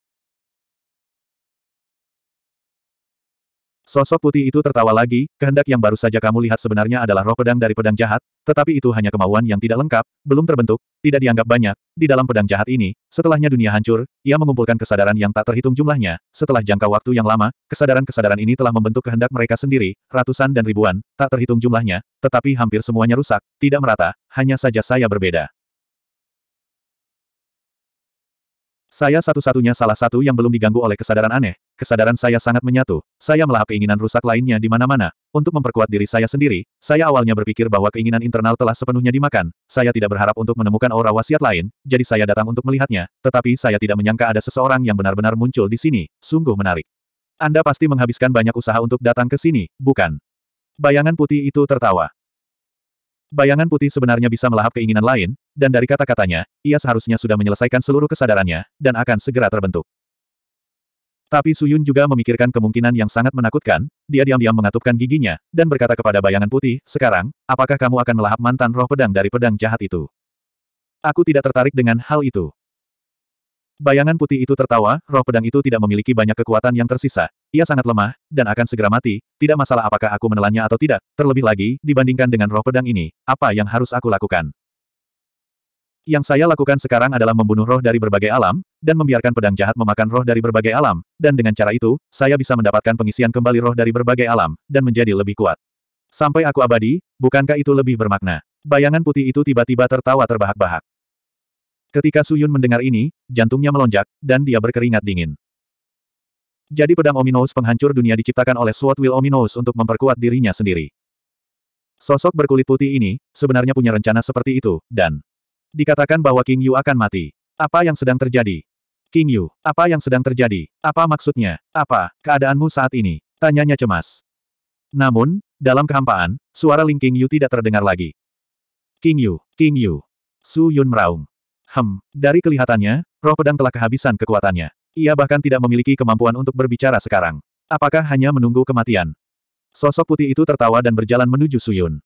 Sosok putih itu tertawa lagi, kehendak yang baru saja kamu lihat sebenarnya adalah roh pedang dari pedang jahat, tetapi itu hanya kemauan yang tidak lengkap, belum terbentuk, tidak dianggap banyak, di dalam pedang jahat ini, setelahnya dunia hancur, ia mengumpulkan kesadaran yang tak terhitung jumlahnya, setelah jangka waktu yang lama, kesadaran-kesadaran ini telah membentuk kehendak mereka sendiri, ratusan dan ribuan, tak terhitung jumlahnya, tetapi hampir semuanya rusak, tidak merata, hanya saja saya berbeda. Saya satu-satunya salah satu yang belum diganggu oleh kesadaran aneh, kesadaran saya sangat menyatu, saya melahap keinginan rusak lainnya di mana-mana. Untuk memperkuat diri saya sendiri, saya awalnya berpikir bahwa keinginan internal telah sepenuhnya dimakan, saya tidak berharap untuk menemukan aura wasiat lain, jadi saya datang untuk melihatnya, tetapi saya tidak menyangka ada seseorang yang benar-benar muncul di sini, sungguh menarik. Anda pasti menghabiskan banyak usaha untuk datang ke sini, bukan? Bayangan putih itu tertawa. Bayangan putih sebenarnya bisa melahap keinginan lain, dan dari kata-katanya, ia seharusnya sudah menyelesaikan seluruh kesadarannya, dan akan segera terbentuk. Tapi Suyun juga memikirkan kemungkinan yang sangat menakutkan, dia diam-diam mengatupkan giginya, dan berkata kepada bayangan putih, sekarang, apakah kamu akan melahap mantan roh pedang dari pedang jahat itu? Aku tidak tertarik dengan hal itu. Bayangan putih itu tertawa, roh pedang itu tidak memiliki banyak kekuatan yang tersisa. Ia sangat lemah, dan akan segera mati, tidak masalah apakah aku menelannya atau tidak, terlebih lagi, dibandingkan dengan roh pedang ini, apa yang harus aku lakukan? Yang saya lakukan sekarang adalah membunuh roh dari berbagai alam, dan membiarkan pedang jahat memakan roh dari berbagai alam, dan dengan cara itu, saya bisa mendapatkan pengisian kembali roh dari berbagai alam, dan menjadi lebih kuat. Sampai aku abadi, bukankah itu lebih bermakna? Bayangan putih itu tiba-tiba tertawa terbahak-bahak. Ketika Suyun mendengar ini, jantungnya melonjak, dan dia berkeringat dingin. Jadi pedang Ominous penghancur dunia diciptakan oleh Sword Will Ominous untuk memperkuat dirinya sendiri. Sosok berkulit putih ini, sebenarnya punya rencana seperti itu, dan dikatakan bahwa King Yu akan mati. Apa yang sedang terjadi? King Yu, apa yang sedang terjadi? Apa maksudnya? Apa keadaanmu saat ini? Tanyanya cemas. Namun, dalam kehampaan, suara Ling King Yu tidak terdengar lagi. King Yu, King Yu. Su Yun meraung. Hem, dari kelihatannya, roh pedang telah kehabisan kekuatannya. Ia bahkan tidak memiliki kemampuan untuk berbicara sekarang. Apakah hanya menunggu kematian? Sosok putih itu tertawa dan berjalan menuju Suyun.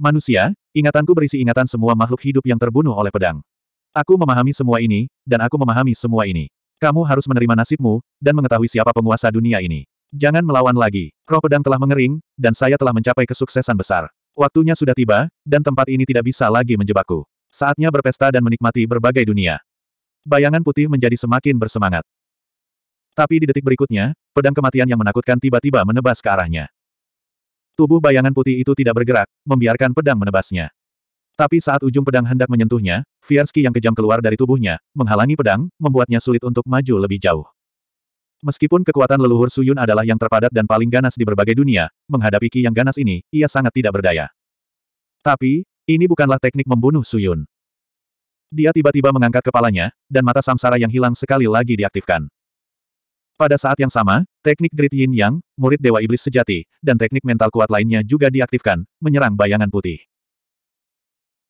Manusia, ingatanku berisi ingatan semua makhluk hidup yang terbunuh oleh pedang. Aku memahami semua ini, dan aku memahami semua ini. Kamu harus menerima nasibmu, dan mengetahui siapa penguasa dunia ini. Jangan melawan lagi. Roh pedang telah mengering, dan saya telah mencapai kesuksesan besar. Waktunya sudah tiba, dan tempat ini tidak bisa lagi menjebakku. Saatnya berpesta dan menikmati berbagai dunia. Bayangan putih menjadi semakin bersemangat. Tapi di detik berikutnya, pedang kematian yang menakutkan tiba-tiba menebas ke arahnya. Tubuh bayangan putih itu tidak bergerak, membiarkan pedang menebasnya. Tapi saat ujung pedang hendak menyentuhnya, Fierski yang kejam keluar dari tubuhnya, menghalangi pedang, membuatnya sulit untuk maju lebih jauh. Meskipun kekuatan leluhur Suyun adalah yang terpadat dan paling ganas di berbagai dunia, menghadapi Ki yang ganas ini, ia sangat tidak berdaya. Tapi, ini bukanlah teknik membunuh Suyun. Dia tiba-tiba mengangkat kepalanya, dan mata samsara yang hilang sekali lagi diaktifkan. Pada saat yang sama, teknik Great Yin Yang, murid Dewa Iblis Sejati, dan teknik mental kuat lainnya juga diaktifkan, menyerang bayangan putih.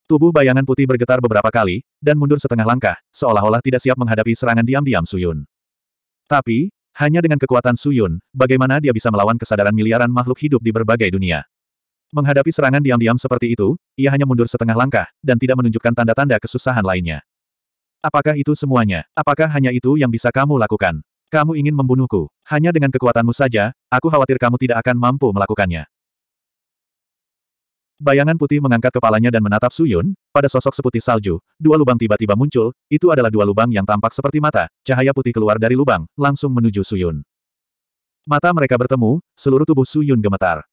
Tubuh bayangan putih bergetar beberapa kali, dan mundur setengah langkah, seolah-olah tidak siap menghadapi serangan diam-diam Suyun. Tapi, hanya dengan kekuatan Suyun, bagaimana dia bisa melawan kesadaran miliaran makhluk hidup di berbagai dunia. Menghadapi serangan diam-diam seperti itu, ia hanya mundur setengah langkah, dan tidak menunjukkan tanda-tanda kesusahan lainnya. Apakah itu semuanya? Apakah hanya itu yang bisa kamu lakukan? Kamu ingin membunuhku. Hanya dengan kekuatanmu saja, aku khawatir kamu tidak akan mampu melakukannya. Bayangan putih mengangkat kepalanya dan menatap Suyun, pada sosok seputih salju, dua lubang tiba-tiba muncul, itu adalah dua lubang yang tampak seperti mata, cahaya putih keluar dari lubang, langsung menuju Suyun. Mata mereka bertemu, seluruh tubuh Suyun gemetar.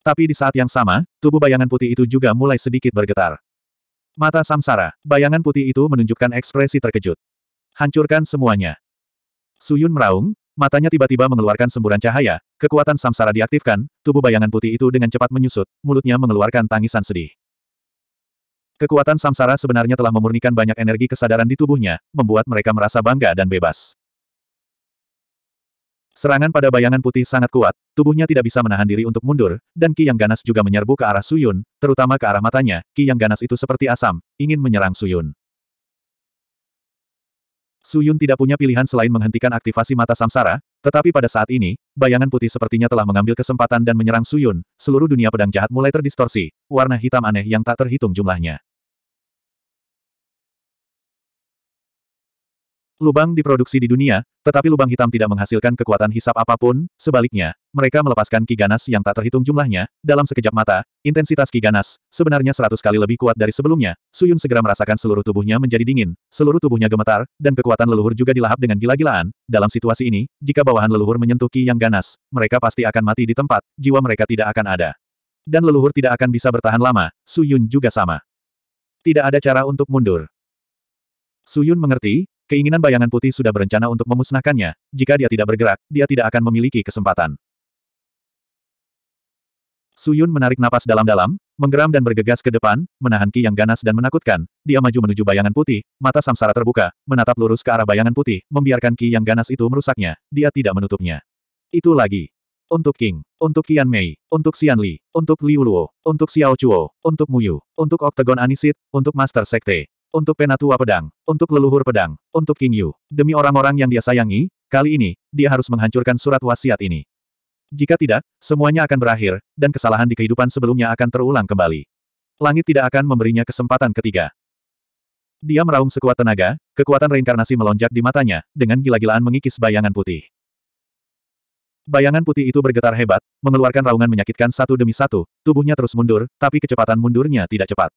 Tapi di saat yang sama, tubuh bayangan putih itu juga mulai sedikit bergetar. Mata samsara, bayangan putih itu menunjukkan ekspresi terkejut. Hancurkan semuanya. Suyun meraung, matanya tiba-tiba mengeluarkan semburan cahaya, kekuatan samsara diaktifkan, tubuh bayangan putih itu dengan cepat menyusut, mulutnya mengeluarkan tangisan sedih. Kekuatan samsara sebenarnya telah memurnikan banyak energi kesadaran di tubuhnya, membuat mereka merasa bangga dan bebas. Serangan pada bayangan putih sangat kuat, tubuhnya tidak bisa menahan diri untuk mundur, dan Ki Yang Ganas juga menyerbu ke arah Suyun, terutama ke arah matanya, Ki Yang Ganas itu seperti asam, ingin menyerang Suyun. Suyun tidak punya pilihan selain menghentikan aktivasi mata samsara, tetapi pada saat ini, bayangan putih sepertinya telah mengambil kesempatan dan menyerang Suyun, seluruh dunia pedang jahat mulai terdistorsi, warna hitam aneh yang tak terhitung jumlahnya. Lubang diproduksi di dunia, tetapi lubang hitam tidak menghasilkan kekuatan hisap apapun, sebaliknya, mereka melepaskan kiganas yang tak terhitung jumlahnya, dalam sekejap mata, intensitas kiganas, sebenarnya seratus kali lebih kuat dari sebelumnya, Suyun segera merasakan seluruh tubuhnya menjadi dingin, seluruh tubuhnya gemetar, dan kekuatan leluhur juga dilahap dengan gila-gilaan, dalam situasi ini, jika bawahan leluhur menyentuh ki yang ganas, mereka pasti akan mati di tempat, jiwa mereka tidak akan ada. Dan leluhur tidak akan bisa bertahan lama, Suyun juga sama. Tidak ada cara untuk mundur. Suyun mengerti, Keinginan bayangan putih sudah berencana untuk memusnahkannya, jika dia tidak bergerak, dia tidak akan memiliki kesempatan. Suyun menarik napas dalam-dalam, menggeram dan bergegas ke depan, menahan ki yang ganas dan menakutkan, dia maju menuju bayangan putih, mata samsara terbuka, menatap lurus ke arah bayangan putih, membiarkan ki yang ganas itu merusaknya, dia tidak menutupnya. Itu lagi. Untuk King, untuk Qian Mei, untuk Xian Li, untuk Liu Luo, untuk Xiao Chuo, untuk Muyu, untuk Octagon Anisit, untuk Master Sekte, untuk penatua pedang, untuk leluhur pedang, untuk King Yu, demi orang-orang yang dia sayangi, kali ini, dia harus menghancurkan surat wasiat ini. Jika tidak, semuanya akan berakhir, dan kesalahan di kehidupan sebelumnya akan terulang kembali. Langit tidak akan memberinya kesempatan ketiga. Dia meraung sekuat tenaga, kekuatan reinkarnasi melonjak di matanya, dengan gila-gilaan mengikis bayangan putih. Bayangan putih itu bergetar hebat, mengeluarkan raungan menyakitkan satu demi satu, tubuhnya terus mundur, tapi kecepatan mundurnya tidak cepat.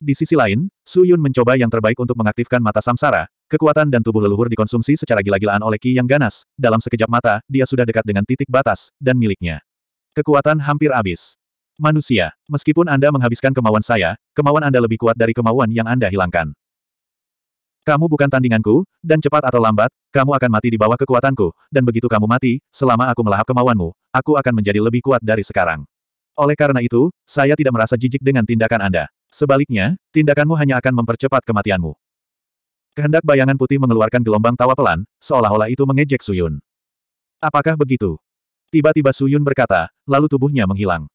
Di sisi lain, Su Yun mencoba yang terbaik untuk mengaktifkan mata samsara, kekuatan dan tubuh leluhur dikonsumsi secara gila-gilaan oleh Ki yang ganas, dalam sekejap mata, dia sudah dekat dengan titik batas, dan miliknya. Kekuatan hampir habis. Manusia, meskipun Anda menghabiskan kemauan saya, kemauan Anda lebih kuat dari kemauan yang Anda hilangkan. Kamu bukan tandinganku, dan cepat atau lambat, kamu akan mati di bawah kekuatanku, dan begitu kamu mati, selama aku melahap kemauanmu, aku akan menjadi lebih kuat dari sekarang. Oleh karena itu, saya tidak merasa jijik dengan tindakan Anda. Sebaliknya, tindakanmu hanya akan mempercepat kematianmu. Kehendak bayangan putih mengeluarkan gelombang tawa pelan, seolah-olah itu mengejek Suyun. Apakah begitu? Tiba-tiba Suyun berkata, lalu tubuhnya menghilang.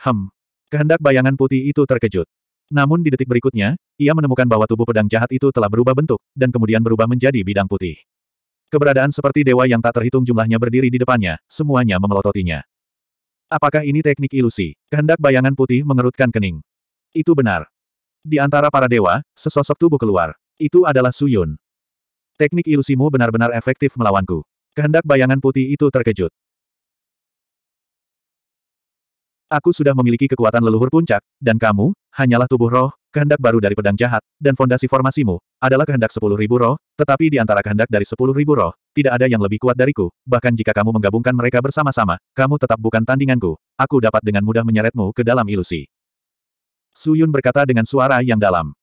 Hem. Kehendak bayangan putih itu terkejut. Namun di detik berikutnya, ia menemukan bahwa tubuh pedang jahat itu telah berubah bentuk, dan kemudian berubah menjadi bidang putih. Keberadaan seperti dewa yang tak terhitung jumlahnya berdiri di depannya, semuanya memelototinya. Apakah ini teknik ilusi? Kehendak bayangan putih mengerutkan kening. Itu benar. Di antara para dewa, sesosok tubuh keluar. Itu adalah Suyun. Teknik ilusimu benar-benar efektif melawanku. Kehendak bayangan putih itu terkejut. Aku sudah memiliki kekuatan leluhur puncak, dan kamu, hanyalah tubuh roh, kehendak baru dari pedang jahat, dan fondasi formasimu, adalah kehendak sepuluh ribu roh, tetapi di antara kehendak dari sepuluh ribu roh, tidak ada yang lebih kuat dariku, bahkan jika kamu menggabungkan mereka bersama-sama, kamu tetap bukan tandinganku, aku dapat dengan mudah menyeretmu ke dalam ilusi. Su Yun berkata dengan suara yang dalam.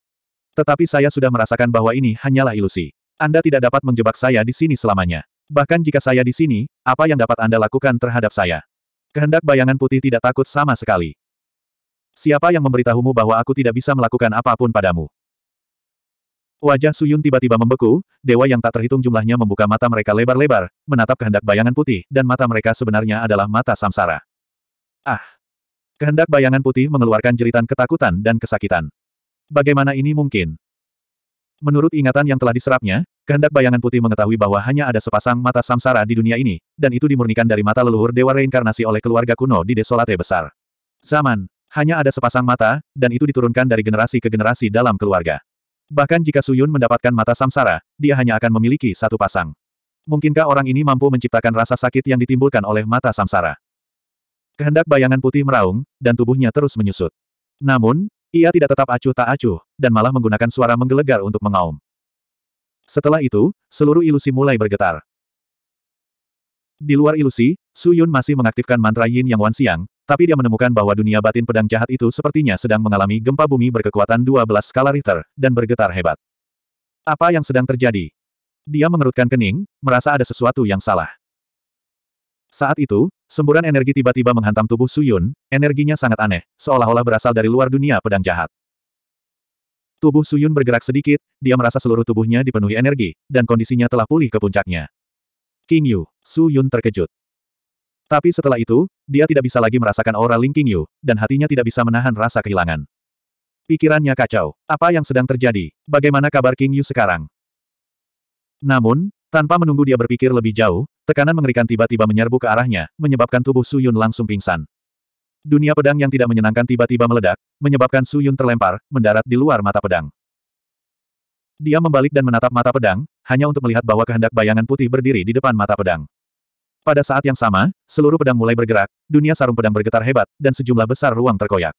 Tetapi saya sudah merasakan bahwa ini hanyalah ilusi. Anda tidak dapat menjebak saya di sini selamanya. Bahkan jika saya di sini, apa yang dapat Anda lakukan terhadap saya? Kehendak bayangan putih tidak takut sama sekali. Siapa yang memberitahumu bahwa aku tidak bisa melakukan apapun padamu? Wajah Suyun tiba-tiba membeku, dewa yang tak terhitung jumlahnya membuka mata mereka lebar-lebar, menatap kehendak bayangan putih, dan mata mereka sebenarnya adalah mata samsara. Ah! Kehendak bayangan putih mengeluarkan jeritan ketakutan dan kesakitan. Bagaimana ini mungkin? Menurut ingatan yang telah diserapnya, kehendak bayangan putih mengetahui bahwa hanya ada sepasang mata samsara di dunia ini, dan itu dimurnikan dari mata leluhur dewa reinkarnasi oleh keluarga kuno di desolate besar. Zaman, hanya ada sepasang mata, dan itu diturunkan dari generasi ke generasi dalam keluarga. Bahkan jika Suyun mendapatkan mata samsara, dia hanya akan memiliki satu pasang. Mungkinkah orang ini mampu menciptakan rasa sakit yang ditimbulkan oleh mata samsara? Kehendak bayangan putih meraung, dan tubuhnya terus menyusut. Namun, ia tidak tetap acuh tak acuh, dan malah menggunakan suara menggelegar untuk mengaum. Setelah itu, seluruh ilusi mulai bergetar. Di luar ilusi, Su Yun masih mengaktifkan mantra Yin Yang Wan Siang, tapi dia menemukan bahwa dunia batin pedang jahat itu sepertinya sedang mengalami gempa bumi berkekuatan 12 skala Richter, dan bergetar hebat. Apa yang sedang terjadi? Dia mengerutkan kening, merasa ada sesuatu yang salah. Saat itu, semburan energi tiba-tiba menghantam tubuh Suyun, energinya sangat aneh, seolah-olah berasal dari luar dunia pedang jahat. Tubuh Suyun bergerak sedikit, dia merasa seluruh tubuhnya dipenuhi energi, dan kondisinya telah pulih ke puncaknya. King Yu, Yun terkejut. Tapi setelah itu, dia tidak bisa lagi merasakan aura Ling King Yu, dan hatinya tidak bisa menahan rasa kehilangan. Pikirannya kacau. Apa yang sedang terjadi? Bagaimana kabar King Yu sekarang? Namun, tanpa menunggu dia berpikir lebih jauh, Tekanan mengerikan tiba-tiba menyerbu ke arahnya, menyebabkan tubuh Su Yun langsung pingsan. Dunia pedang yang tidak menyenangkan tiba-tiba meledak, menyebabkan Su Yun terlempar, mendarat di luar mata pedang. Dia membalik dan menatap mata pedang, hanya untuk melihat bahwa kehendak bayangan putih berdiri di depan mata pedang. Pada saat yang sama, seluruh pedang mulai bergerak, dunia sarung pedang bergetar hebat, dan sejumlah besar ruang terkoyak.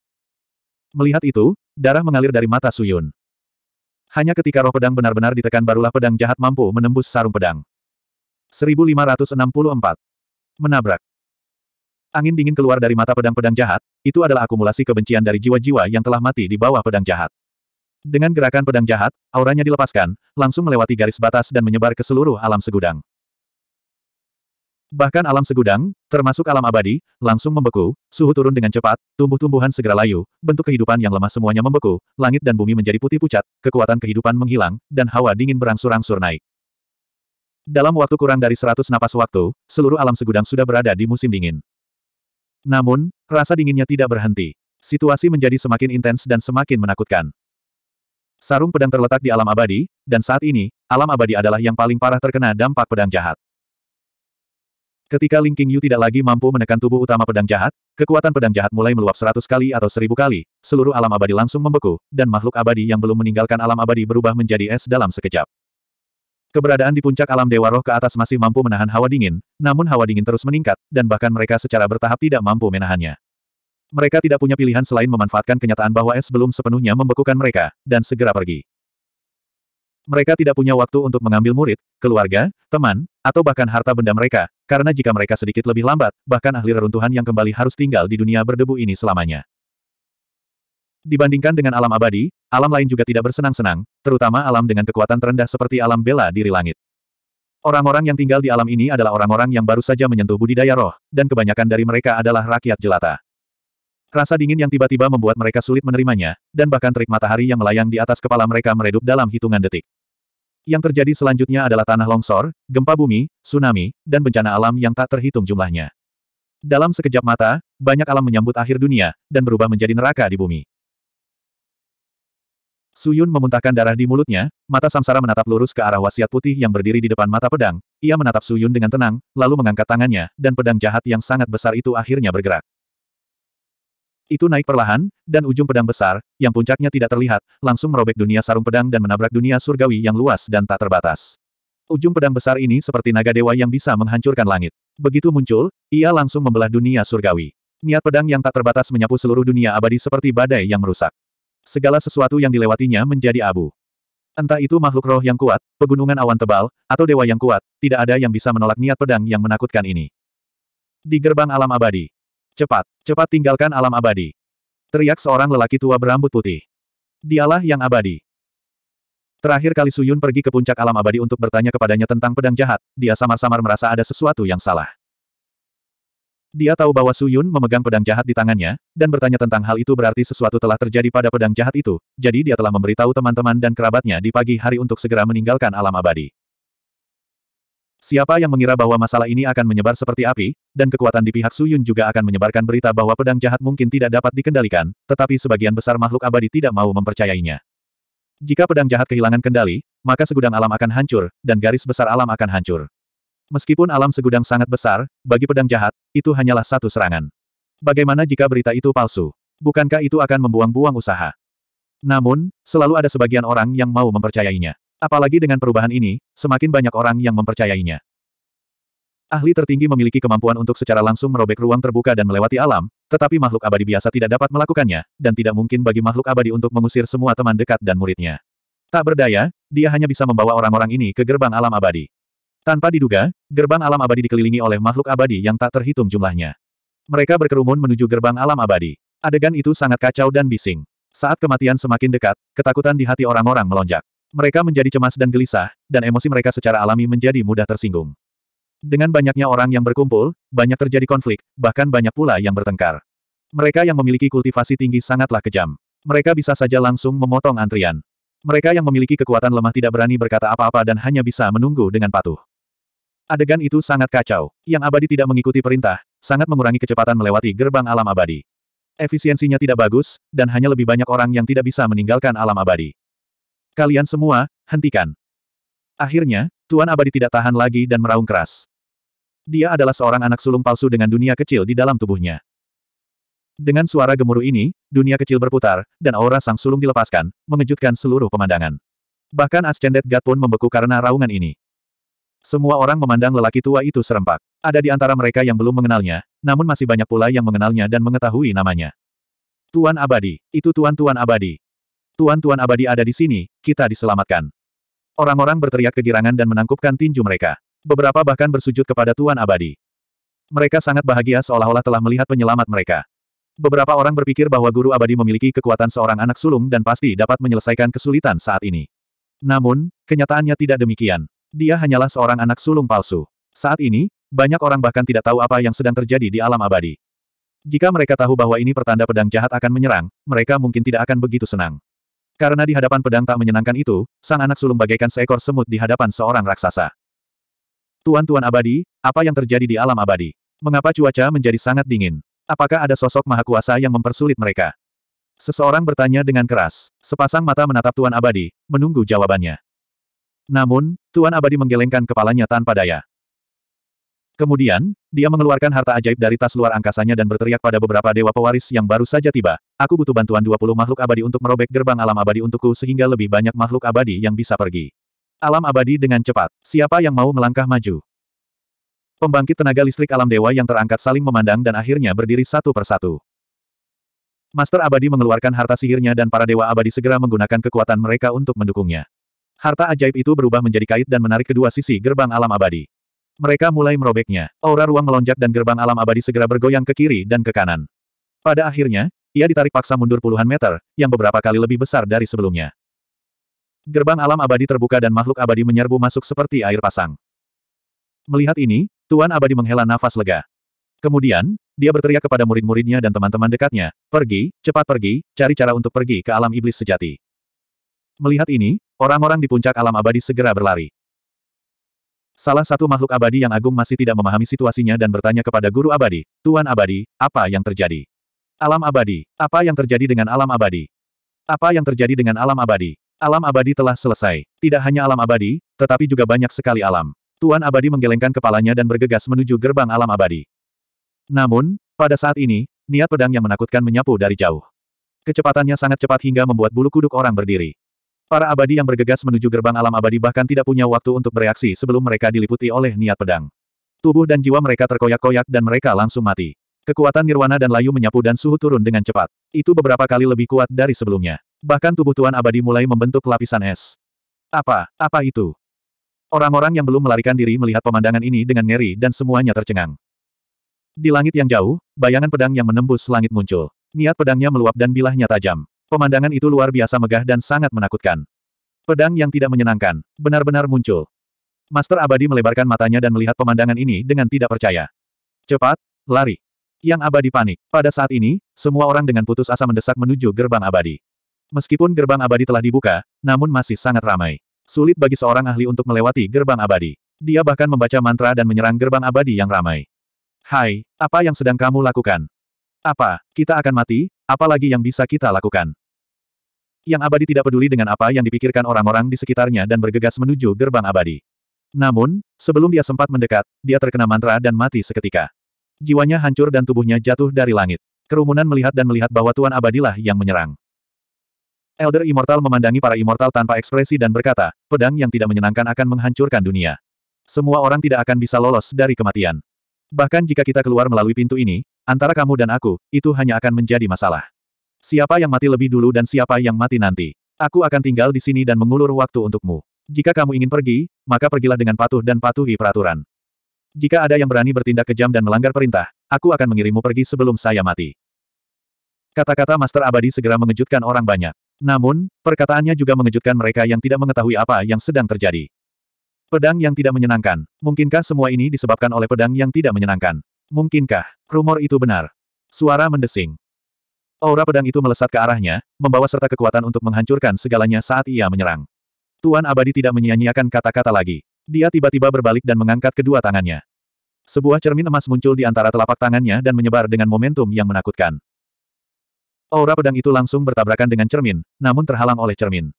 Melihat itu, darah mengalir dari mata Suyun. Hanya ketika roh pedang benar-benar ditekan barulah pedang jahat mampu menembus sarung pedang. 1564. Menabrak. Angin dingin keluar dari mata pedang-pedang jahat, itu adalah akumulasi kebencian dari jiwa-jiwa yang telah mati di bawah pedang jahat. Dengan gerakan pedang jahat, auranya dilepaskan, langsung melewati garis batas dan menyebar ke seluruh alam segudang. Bahkan alam segudang, termasuk alam abadi, langsung membeku, suhu turun dengan cepat, tumbuh-tumbuhan segera layu, bentuk kehidupan yang lemah semuanya membeku, langit dan bumi menjadi putih pucat, kekuatan kehidupan menghilang, dan hawa dingin berangsur-angsur naik. Dalam waktu kurang dari seratus napas waktu, seluruh alam segudang sudah berada di musim dingin. Namun, rasa dinginnya tidak berhenti. Situasi menjadi semakin intens dan semakin menakutkan. Sarung pedang terletak di alam abadi, dan saat ini, alam abadi adalah yang paling parah terkena dampak pedang jahat. Ketika Ling King Yu tidak lagi mampu menekan tubuh utama pedang jahat, kekuatan pedang jahat mulai meluap seratus kali atau seribu kali, seluruh alam abadi langsung membeku, dan makhluk abadi yang belum meninggalkan alam abadi berubah menjadi es dalam sekejap. Keberadaan di puncak alam Dewa Roh ke atas masih mampu menahan hawa dingin, namun hawa dingin terus meningkat, dan bahkan mereka secara bertahap tidak mampu menahannya. Mereka tidak punya pilihan selain memanfaatkan kenyataan bahwa es belum sepenuhnya membekukan mereka, dan segera pergi. Mereka tidak punya waktu untuk mengambil murid, keluarga, teman, atau bahkan harta benda mereka, karena jika mereka sedikit lebih lambat, bahkan ahli reruntuhan yang kembali harus tinggal di dunia berdebu ini selamanya. Dibandingkan dengan alam abadi, alam lain juga tidak bersenang-senang, terutama alam dengan kekuatan terendah seperti alam bela diri langit. Orang-orang yang tinggal di alam ini adalah orang-orang yang baru saja menyentuh budidaya roh, dan kebanyakan dari mereka adalah rakyat jelata. Rasa dingin yang tiba-tiba membuat mereka sulit menerimanya, dan bahkan terik matahari yang melayang di atas kepala mereka meredup dalam hitungan detik. Yang terjadi selanjutnya adalah tanah longsor, gempa bumi, tsunami, dan bencana alam yang tak terhitung jumlahnya. Dalam sekejap mata, banyak alam menyambut akhir dunia, dan berubah menjadi neraka di bumi. Suyun memuntahkan darah di mulutnya, mata Samsara menatap lurus ke arah wasiat putih yang berdiri di depan mata pedang, ia menatap Suyun dengan tenang, lalu mengangkat tangannya, dan pedang jahat yang sangat besar itu akhirnya bergerak. Itu naik perlahan, dan ujung pedang besar, yang puncaknya tidak terlihat, langsung merobek dunia sarung pedang dan menabrak dunia surgawi yang luas dan tak terbatas. Ujung pedang besar ini seperti naga dewa yang bisa menghancurkan langit. Begitu muncul, ia langsung membelah dunia surgawi. Niat pedang yang tak terbatas menyapu seluruh dunia abadi seperti badai yang merusak. Segala sesuatu yang dilewatinya menjadi abu. Entah itu makhluk roh yang kuat, pegunungan awan tebal, atau dewa yang kuat, tidak ada yang bisa menolak niat pedang yang menakutkan ini. Di gerbang alam abadi. Cepat, cepat tinggalkan alam abadi. Teriak seorang lelaki tua berambut putih. Dialah yang abadi. Terakhir kali Suyun pergi ke puncak alam abadi untuk bertanya kepadanya tentang pedang jahat, dia samar-samar merasa ada sesuatu yang salah. Dia tahu bahwa Su Yun memegang pedang jahat di tangannya, dan bertanya tentang hal itu berarti sesuatu telah terjadi pada pedang jahat itu, jadi dia telah memberitahu teman-teman dan kerabatnya di pagi hari untuk segera meninggalkan alam abadi. Siapa yang mengira bahwa masalah ini akan menyebar seperti api, dan kekuatan di pihak Su Yun juga akan menyebarkan berita bahwa pedang jahat mungkin tidak dapat dikendalikan, tetapi sebagian besar makhluk abadi tidak mau mempercayainya. Jika pedang jahat kehilangan kendali, maka segudang alam akan hancur, dan garis besar alam akan hancur. Meskipun alam segudang sangat besar, bagi pedang jahat, itu hanyalah satu serangan. Bagaimana jika berita itu palsu? Bukankah itu akan membuang-buang usaha? Namun, selalu ada sebagian orang yang mau mempercayainya. Apalagi dengan perubahan ini, semakin banyak orang yang mempercayainya. Ahli tertinggi memiliki kemampuan untuk secara langsung merobek ruang terbuka dan melewati alam, tetapi makhluk abadi biasa tidak dapat melakukannya, dan tidak mungkin bagi makhluk abadi untuk mengusir semua teman dekat dan muridnya. Tak berdaya, dia hanya bisa membawa orang-orang ini ke gerbang alam abadi. Tanpa diduga, gerbang alam abadi dikelilingi oleh makhluk abadi yang tak terhitung jumlahnya. Mereka berkerumun menuju gerbang alam abadi. Adegan itu sangat kacau dan bising. Saat kematian semakin dekat, ketakutan di hati orang-orang melonjak. Mereka menjadi cemas dan gelisah, dan emosi mereka secara alami menjadi mudah tersinggung. Dengan banyaknya orang yang berkumpul, banyak terjadi konflik, bahkan banyak pula yang bertengkar. Mereka yang memiliki kultivasi tinggi sangatlah kejam. Mereka bisa saja langsung memotong antrian. Mereka yang memiliki kekuatan lemah tidak berani berkata apa-apa dan hanya bisa menunggu dengan patuh. Adegan itu sangat kacau. Yang abadi tidak mengikuti perintah, sangat mengurangi kecepatan melewati gerbang alam abadi. Efisiensinya tidak bagus, dan hanya lebih banyak orang yang tidak bisa meninggalkan alam abadi. Kalian semua, hentikan. Akhirnya, Tuan Abadi tidak tahan lagi dan meraung keras. Dia adalah seorang anak sulung palsu dengan dunia kecil di dalam tubuhnya. Dengan suara gemuruh ini, dunia kecil berputar, dan aura sang sulung dilepaskan, mengejutkan seluruh pemandangan. Bahkan Ascended God pun membeku karena raungan ini. Semua orang memandang lelaki tua itu serempak. Ada di antara mereka yang belum mengenalnya, namun masih banyak pula yang mengenalnya dan mengetahui namanya. Tuan Abadi, itu Tuan-Tuan Abadi. Tuan-Tuan Abadi ada di sini, kita diselamatkan. Orang-orang berteriak kegirangan dan menangkupkan tinju mereka. Beberapa bahkan bersujud kepada Tuan Abadi. Mereka sangat bahagia seolah-olah telah melihat penyelamat mereka. Beberapa orang berpikir bahwa Guru Abadi memiliki kekuatan seorang anak sulung dan pasti dapat menyelesaikan kesulitan saat ini. Namun, kenyataannya tidak demikian. Dia hanyalah seorang anak sulung palsu. Saat ini, banyak orang bahkan tidak tahu apa yang sedang terjadi di alam abadi. Jika mereka tahu bahwa ini pertanda pedang jahat akan menyerang, mereka mungkin tidak akan begitu senang. Karena di hadapan pedang tak menyenangkan itu, sang anak sulung bagaikan seekor semut di hadapan seorang raksasa. Tuan-tuan abadi, apa yang terjadi di alam abadi? Mengapa cuaca menjadi sangat dingin? Apakah ada sosok maha kuasa yang mempersulit mereka? Seseorang bertanya dengan keras. Sepasang mata menatap Tuan Abadi, menunggu jawabannya. Namun, Tuan Abadi menggelengkan kepalanya tanpa daya. Kemudian, dia mengeluarkan harta ajaib dari tas luar angkasanya dan berteriak pada beberapa dewa pewaris yang baru saja tiba, aku butuh bantuan 20 makhluk abadi untuk merobek gerbang alam abadi untukku sehingga lebih banyak makhluk abadi yang bisa pergi. Alam abadi dengan cepat, siapa yang mau melangkah maju? Pembangkit tenaga listrik alam dewa yang terangkat saling memandang dan akhirnya berdiri satu persatu. Master abadi mengeluarkan harta sihirnya dan para dewa abadi segera menggunakan kekuatan mereka untuk mendukungnya. Harta ajaib itu berubah menjadi kait dan menarik kedua sisi gerbang alam abadi. Mereka mulai merobeknya. Aura ruang melonjak dan gerbang alam abadi segera bergoyang ke kiri dan ke kanan. Pada akhirnya, ia ditarik paksa mundur puluhan meter, yang beberapa kali lebih besar dari sebelumnya. Gerbang alam abadi terbuka dan makhluk abadi menyerbu masuk seperti air pasang. Melihat ini, Tuan Abadi menghela nafas lega. Kemudian, dia berteriak kepada murid-muridnya dan teman-teman dekatnya, pergi, cepat pergi, cari cara untuk pergi ke alam iblis sejati. Melihat ini, orang-orang di puncak alam abadi segera berlari. Salah satu makhluk abadi yang agung masih tidak memahami situasinya dan bertanya kepada guru abadi, Tuan abadi, apa yang terjadi? Alam abadi, apa yang terjadi dengan alam abadi? Apa yang terjadi dengan alam abadi? Alam abadi telah selesai. Tidak hanya alam abadi, tetapi juga banyak sekali alam. Tuan abadi menggelengkan kepalanya dan bergegas menuju gerbang alam abadi. Namun, pada saat ini, niat pedang yang menakutkan menyapu dari jauh. Kecepatannya sangat cepat hingga membuat bulu kuduk orang berdiri. Para abadi yang bergegas menuju gerbang alam abadi bahkan tidak punya waktu untuk bereaksi sebelum mereka diliputi oleh niat pedang. Tubuh dan jiwa mereka terkoyak-koyak dan mereka langsung mati. Kekuatan nirwana dan layu menyapu dan suhu turun dengan cepat. Itu beberapa kali lebih kuat dari sebelumnya. Bahkan tubuh Tuan Abadi mulai membentuk lapisan es. Apa, apa itu? Orang-orang yang belum melarikan diri melihat pemandangan ini dengan ngeri dan semuanya tercengang. Di langit yang jauh, bayangan pedang yang menembus langit muncul. Niat pedangnya meluap dan bilahnya tajam. Pemandangan itu luar biasa megah dan sangat menakutkan. Pedang yang tidak menyenangkan, benar-benar muncul. Master Abadi melebarkan matanya dan melihat pemandangan ini dengan tidak percaya. Cepat, lari. Yang Abadi panik. Pada saat ini, semua orang dengan putus asa mendesak menuju gerbang Abadi. Meskipun gerbang Abadi telah dibuka, namun masih sangat ramai. Sulit bagi seorang ahli untuk melewati gerbang Abadi. Dia bahkan membaca mantra dan menyerang gerbang Abadi yang ramai. Hai, apa yang sedang kamu lakukan? Apa, kita akan mati, apalagi yang bisa kita lakukan? Yang abadi tidak peduli dengan apa yang dipikirkan orang-orang di sekitarnya dan bergegas menuju gerbang abadi. Namun, sebelum dia sempat mendekat, dia terkena mantra dan mati seketika. Jiwanya hancur dan tubuhnya jatuh dari langit. Kerumunan melihat dan melihat bahwa Tuan Abadilah yang menyerang. Elder Immortal memandangi para Immortal tanpa ekspresi dan berkata, pedang yang tidak menyenangkan akan menghancurkan dunia. Semua orang tidak akan bisa lolos dari kematian. Bahkan jika kita keluar melalui pintu ini, Antara kamu dan aku, itu hanya akan menjadi masalah. Siapa yang mati lebih dulu dan siapa yang mati nanti. Aku akan tinggal di sini dan mengulur waktu untukmu. Jika kamu ingin pergi, maka pergilah dengan patuh dan patuhi peraturan. Jika ada yang berani bertindak kejam dan melanggar perintah, aku akan mengirimmu pergi sebelum saya mati. Kata-kata Master Abadi segera mengejutkan orang banyak. Namun, perkataannya juga mengejutkan mereka yang tidak mengetahui apa yang sedang terjadi. Pedang yang tidak menyenangkan. Mungkinkah semua ini disebabkan oleh pedang yang tidak menyenangkan? Mungkinkah, rumor itu benar? Suara mendesing. Aura pedang itu melesat ke arahnya, membawa serta kekuatan untuk menghancurkan segalanya saat ia menyerang. Tuan Abadi tidak menyia-nyiakan kata-kata lagi. Dia tiba-tiba berbalik dan mengangkat kedua tangannya. Sebuah cermin emas muncul di antara telapak tangannya dan menyebar dengan momentum yang menakutkan. Aura pedang itu langsung bertabrakan dengan cermin, namun terhalang oleh cermin.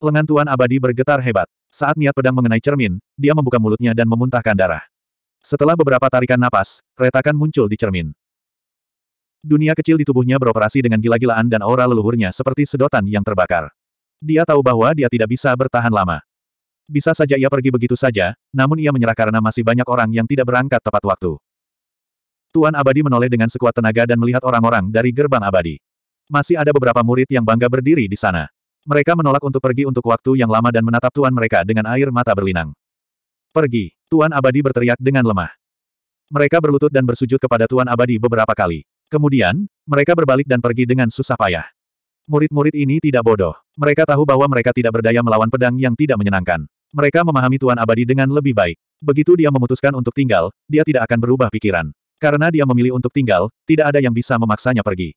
Lengan Tuan Abadi bergetar hebat. Saat niat pedang mengenai cermin, dia membuka mulutnya dan memuntahkan darah. Setelah beberapa tarikan napas, retakan muncul di cermin. Dunia kecil di tubuhnya beroperasi dengan gila-gilaan dan aura leluhurnya seperti sedotan yang terbakar. Dia tahu bahwa dia tidak bisa bertahan lama. Bisa saja ia pergi begitu saja, namun ia menyerah karena masih banyak orang yang tidak berangkat tepat waktu. Tuan Abadi menoleh dengan sekuat tenaga dan melihat orang-orang dari gerbang Abadi. Masih ada beberapa murid yang bangga berdiri di sana. Mereka menolak untuk pergi untuk waktu yang lama dan menatap tuan mereka dengan air mata berlinang. Pergi, Tuan Abadi berteriak dengan lemah. Mereka berlutut dan bersujud kepada Tuan Abadi beberapa kali. Kemudian, mereka berbalik dan pergi dengan susah payah. Murid-murid ini tidak bodoh. Mereka tahu bahwa mereka tidak berdaya melawan pedang yang tidak menyenangkan. Mereka memahami Tuan Abadi dengan lebih baik. Begitu dia memutuskan untuk tinggal, dia tidak akan berubah pikiran. Karena dia memilih untuk tinggal, tidak ada yang bisa memaksanya pergi.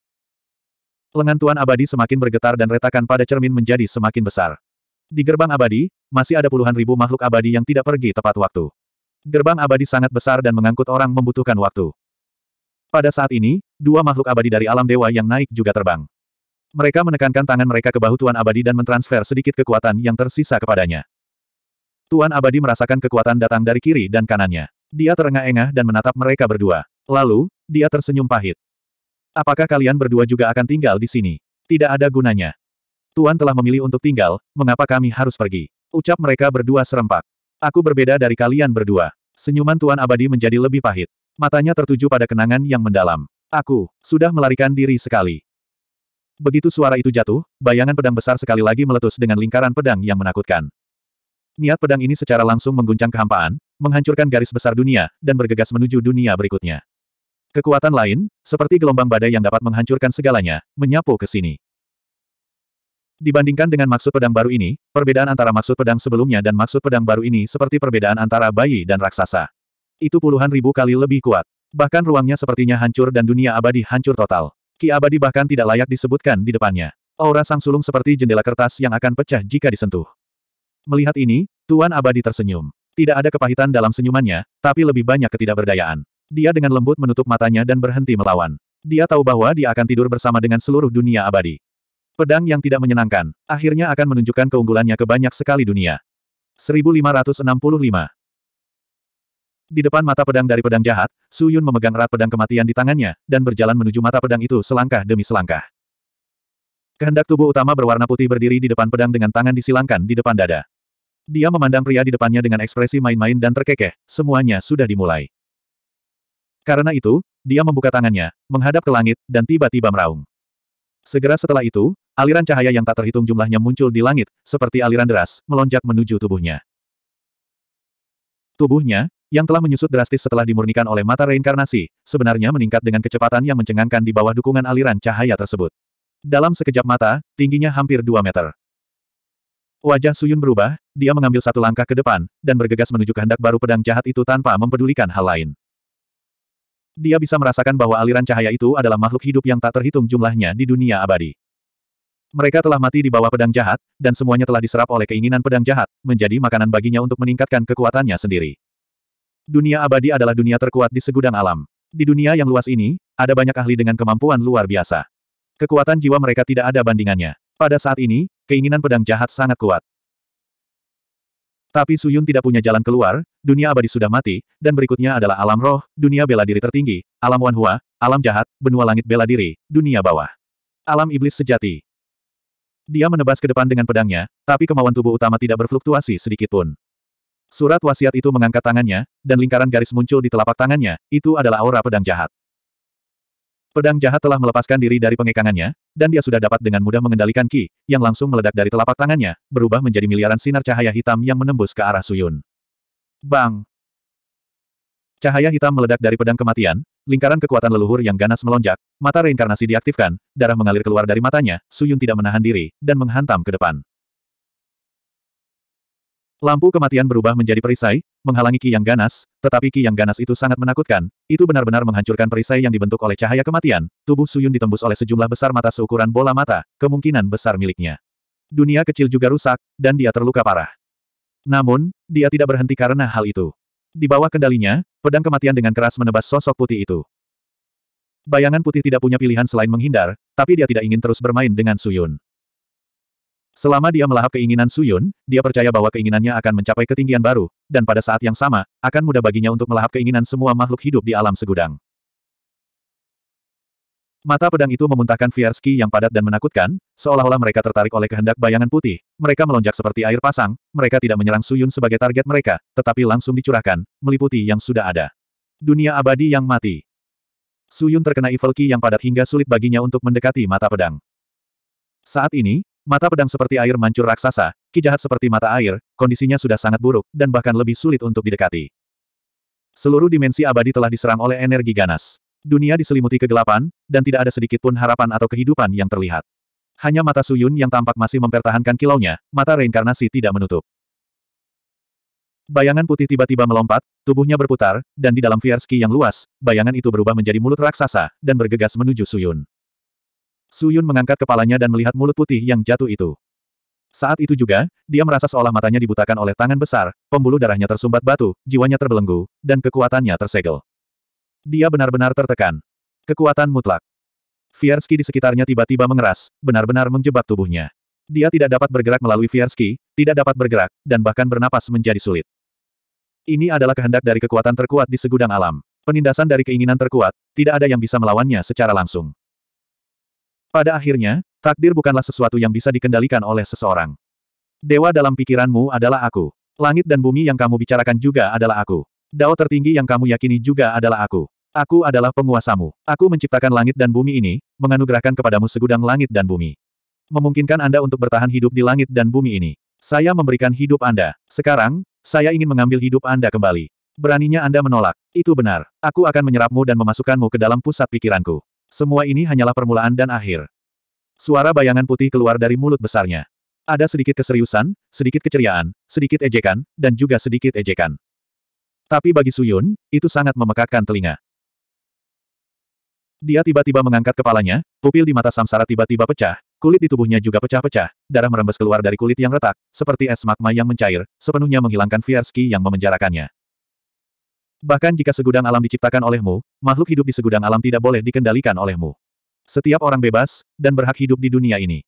Lengan Tuan Abadi semakin bergetar dan retakan pada cermin menjadi semakin besar. Di gerbang abadi, masih ada puluhan ribu makhluk abadi yang tidak pergi tepat waktu. Gerbang abadi sangat besar dan mengangkut orang membutuhkan waktu. Pada saat ini, dua makhluk abadi dari alam dewa yang naik juga terbang. Mereka menekankan tangan mereka ke bahu Tuan Abadi dan mentransfer sedikit kekuatan yang tersisa kepadanya. Tuan Abadi merasakan kekuatan datang dari kiri dan kanannya. Dia terengah-engah dan menatap mereka berdua. Lalu, dia tersenyum pahit. Apakah kalian berdua juga akan tinggal di sini? Tidak ada gunanya. Tuan telah memilih untuk tinggal, mengapa kami harus pergi? Ucap mereka berdua serempak. Aku berbeda dari kalian berdua. Senyuman Tuan Abadi menjadi lebih pahit. Matanya tertuju pada kenangan yang mendalam. Aku, sudah melarikan diri sekali. Begitu suara itu jatuh, bayangan pedang besar sekali lagi meletus dengan lingkaran pedang yang menakutkan. Niat pedang ini secara langsung mengguncang kehampaan, menghancurkan garis besar dunia, dan bergegas menuju dunia berikutnya. Kekuatan lain, seperti gelombang badai yang dapat menghancurkan segalanya, menyapu ke sini. Dibandingkan dengan maksud pedang baru ini, perbedaan antara maksud pedang sebelumnya dan maksud pedang baru ini seperti perbedaan antara bayi dan raksasa. Itu puluhan ribu kali lebih kuat. Bahkan ruangnya sepertinya hancur dan dunia abadi hancur total. Ki abadi bahkan tidak layak disebutkan di depannya. Aura sang sulung seperti jendela kertas yang akan pecah jika disentuh. Melihat ini, Tuan Abadi tersenyum. Tidak ada kepahitan dalam senyumannya, tapi lebih banyak ketidakberdayaan. Dia dengan lembut menutup matanya dan berhenti melawan. Dia tahu bahwa dia akan tidur bersama dengan seluruh dunia abadi. Pedang yang tidak menyenangkan, akhirnya akan menunjukkan keunggulannya ke banyak sekali dunia. 1565 Di depan mata pedang dari pedang jahat, Su Yun memegang erat pedang kematian di tangannya, dan berjalan menuju mata pedang itu selangkah demi selangkah. Kehendak tubuh utama berwarna putih berdiri di depan pedang dengan tangan disilangkan di depan dada. Dia memandang pria di depannya dengan ekspresi main-main dan terkekeh, semuanya sudah dimulai. Karena itu, dia membuka tangannya, menghadap ke langit, dan tiba-tiba meraung. Segera setelah itu, aliran cahaya yang tak terhitung jumlahnya muncul di langit, seperti aliran deras, melonjak menuju tubuhnya. Tubuhnya, yang telah menyusut drastis setelah dimurnikan oleh mata reinkarnasi, sebenarnya meningkat dengan kecepatan yang mencengangkan di bawah dukungan aliran cahaya tersebut. Dalam sekejap mata, tingginya hampir 2 meter. Wajah Suyun berubah, dia mengambil satu langkah ke depan, dan bergegas menuju kehendak baru pedang jahat itu tanpa mempedulikan hal lain dia bisa merasakan bahwa aliran cahaya itu adalah makhluk hidup yang tak terhitung jumlahnya di dunia abadi. Mereka telah mati di bawah pedang jahat, dan semuanya telah diserap oleh keinginan pedang jahat, menjadi makanan baginya untuk meningkatkan kekuatannya sendiri. Dunia abadi adalah dunia terkuat di segudang alam. Di dunia yang luas ini, ada banyak ahli dengan kemampuan luar biasa. Kekuatan jiwa mereka tidak ada bandingannya. Pada saat ini, keinginan pedang jahat sangat kuat. Tapi Suyun tidak punya jalan keluar, dunia abadi sudah mati, dan berikutnya adalah alam roh, dunia bela diri tertinggi, alam wanhua, alam jahat, benua langit bela diri, dunia bawah. Alam iblis sejati. Dia menebas ke depan dengan pedangnya, tapi kemauan tubuh utama tidak berfluktuasi sedikitpun. Surat wasiat itu mengangkat tangannya, dan lingkaran garis muncul di telapak tangannya, itu adalah aura pedang jahat. Pedang jahat telah melepaskan diri dari pengekangannya, dan dia sudah dapat dengan mudah mengendalikan Ki, yang langsung meledak dari telapak tangannya, berubah menjadi miliaran sinar cahaya hitam yang menembus ke arah Suyun. Bang! Cahaya hitam meledak dari pedang kematian, lingkaran kekuatan leluhur yang ganas melonjak, mata reinkarnasi diaktifkan, darah mengalir keluar dari matanya, Suyun tidak menahan diri, dan menghantam ke depan. Lampu kematian berubah menjadi perisai, menghalangi Ki Yang Ganas, tetapi Ki Yang Ganas itu sangat menakutkan, itu benar-benar menghancurkan perisai yang dibentuk oleh cahaya kematian, tubuh Suyun ditembus oleh sejumlah besar mata seukuran bola mata, kemungkinan besar miliknya. Dunia kecil juga rusak, dan dia terluka parah. Namun, dia tidak berhenti karena hal itu. Di bawah kendalinya, pedang kematian dengan keras menebas sosok putih itu. Bayangan putih tidak punya pilihan selain menghindar, tapi dia tidak ingin terus bermain dengan Suyun. Selama dia melahap keinginan Suyun, dia percaya bahwa keinginannya akan mencapai ketinggian baru, dan pada saat yang sama, akan mudah baginya untuk melahap keinginan semua makhluk hidup di alam segudang. Mata pedang itu memuntahkan Fierski yang padat dan menakutkan, seolah-olah mereka tertarik oleh kehendak bayangan putih, mereka melonjak seperti air pasang, mereka tidak menyerang Suyun sebagai target mereka, tetapi langsung dicurahkan, meliputi yang sudah ada. Dunia abadi yang mati. Suyun terkena evil Ki yang padat hingga sulit baginya untuk mendekati mata pedang. Saat ini, Mata pedang seperti air mancur raksasa, ki jahat seperti mata air, kondisinya sudah sangat buruk, dan bahkan lebih sulit untuk didekati. Seluruh dimensi abadi telah diserang oleh energi ganas. Dunia diselimuti kegelapan, dan tidak ada sedikit pun harapan atau kehidupan yang terlihat. Hanya mata Suyun yang tampak masih mempertahankan kilaunya, mata reinkarnasi tidak menutup. Bayangan putih tiba-tiba melompat, tubuhnya berputar, dan di dalam Fierski yang luas, bayangan itu berubah menjadi mulut raksasa, dan bergegas menuju Suyun. Su Yun mengangkat kepalanya dan melihat mulut putih yang jatuh itu. Saat itu juga, dia merasa seolah matanya dibutakan oleh tangan besar, pembuluh darahnya tersumbat batu, jiwanya terbelenggu, dan kekuatannya tersegel. Dia benar-benar tertekan. Kekuatan mutlak. Fiersky di sekitarnya tiba-tiba mengeras, benar-benar menjebak tubuhnya. Dia tidak dapat bergerak melalui Fiersky, tidak dapat bergerak, dan bahkan bernapas menjadi sulit. Ini adalah kehendak dari kekuatan terkuat di segudang alam. Penindasan dari keinginan terkuat, tidak ada yang bisa melawannya secara langsung. Pada akhirnya, takdir bukanlah sesuatu yang bisa dikendalikan oleh seseorang. Dewa dalam pikiranmu adalah aku. Langit dan bumi yang kamu bicarakan juga adalah aku. Dao tertinggi yang kamu yakini juga adalah aku. Aku adalah penguasamu. Aku menciptakan langit dan bumi ini, menganugerahkan kepadamu segudang langit dan bumi. Memungkinkan Anda untuk bertahan hidup di langit dan bumi ini. Saya memberikan hidup Anda. Sekarang, saya ingin mengambil hidup Anda kembali. Beraninya Anda menolak. Itu benar. Aku akan menyerapmu dan memasukkanmu ke dalam pusat pikiranku. Semua ini hanyalah permulaan dan akhir. Suara bayangan putih keluar dari mulut besarnya. Ada sedikit keseriusan, sedikit keceriaan, sedikit ejekan, dan juga sedikit ejekan. Tapi bagi Suyun, itu sangat memekakkan telinga. Dia tiba-tiba mengangkat kepalanya, pupil di mata Samsara tiba-tiba pecah, kulit di tubuhnya juga pecah-pecah, darah merembes keluar dari kulit yang retak, seperti es magma yang mencair, sepenuhnya menghilangkan Fierski yang memenjarakannya. Bahkan jika segudang alam diciptakan olehmu, makhluk hidup di segudang alam tidak boleh dikendalikan olehmu. Setiap orang bebas, dan berhak hidup di dunia ini.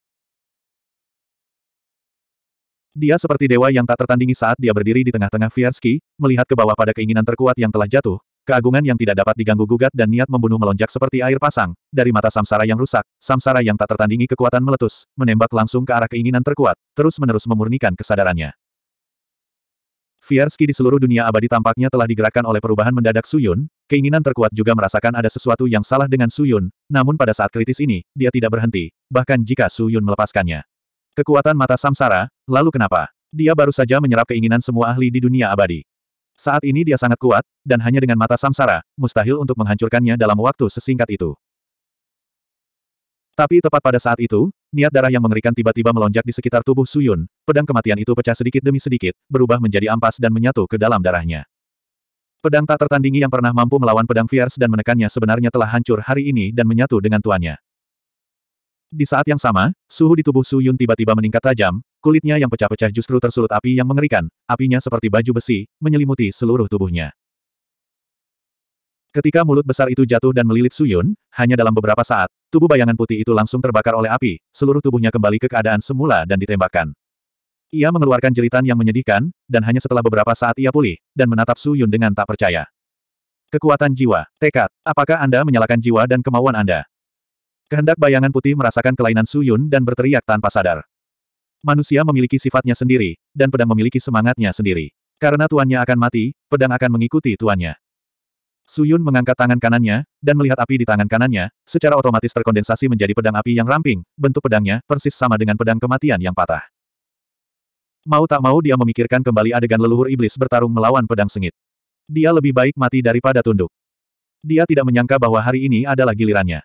Dia seperti dewa yang tak tertandingi saat dia berdiri di tengah-tengah Fiersky, melihat ke bawah pada keinginan terkuat yang telah jatuh, keagungan yang tidak dapat diganggu-gugat dan niat membunuh melonjak seperti air pasang, dari mata samsara yang rusak, samsara yang tak tertandingi kekuatan meletus, menembak langsung ke arah keinginan terkuat, terus-menerus memurnikan kesadarannya. Fierski di seluruh dunia abadi tampaknya telah digerakkan oleh perubahan mendadak Suyun, keinginan terkuat juga merasakan ada sesuatu yang salah dengan Suyun, namun pada saat kritis ini, dia tidak berhenti, bahkan jika Suyun melepaskannya. Kekuatan mata samsara, lalu kenapa? Dia baru saja menyerap keinginan semua ahli di dunia abadi. Saat ini dia sangat kuat, dan hanya dengan mata samsara, mustahil untuk menghancurkannya dalam waktu sesingkat itu. Tapi tepat pada saat itu, niat darah yang mengerikan tiba-tiba melonjak di sekitar tubuh Suyun, pedang kematian itu pecah sedikit demi sedikit, berubah menjadi ampas dan menyatu ke dalam darahnya. Pedang tak tertandingi yang pernah mampu melawan pedang Fierce dan menekannya sebenarnya telah hancur hari ini dan menyatu dengan tuannya. Di saat yang sama, suhu di tubuh Suyun tiba-tiba meningkat tajam, kulitnya yang pecah-pecah justru tersulut api yang mengerikan, apinya seperti baju besi, menyelimuti seluruh tubuhnya. Ketika mulut besar itu jatuh dan melilit Suyun, hanya dalam beberapa saat, tubuh bayangan putih itu langsung terbakar oleh api, seluruh tubuhnya kembali ke keadaan semula dan ditembakkan. Ia mengeluarkan jeritan yang menyedihkan, dan hanya setelah beberapa saat ia pulih, dan menatap Suyun dengan tak percaya. Kekuatan jiwa, tekad, apakah Anda menyalakan jiwa dan kemauan Anda? Kehendak bayangan putih merasakan kelainan Suyun dan berteriak tanpa sadar. Manusia memiliki sifatnya sendiri, dan pedang memiliki semangatnya sendiri. Karena tuannya akan mati, pedang akan mengikuti tuannya. Suyun mengangkat tangan kanannya, dan melihat api di tangan kanannya, secara otomatis terkondensasi menjadi pedang api yang ramping, bentuk pedangnya persis sama dengan pedang kematian yang patah. Mau tak mau dia memikirkan kembali adegan leluhur iblis bertarung melawan pedang sengit. Dia lebih baik mati daripada tunduk. Dia tidak menyangka bahwa hari ini adalah gilirannya.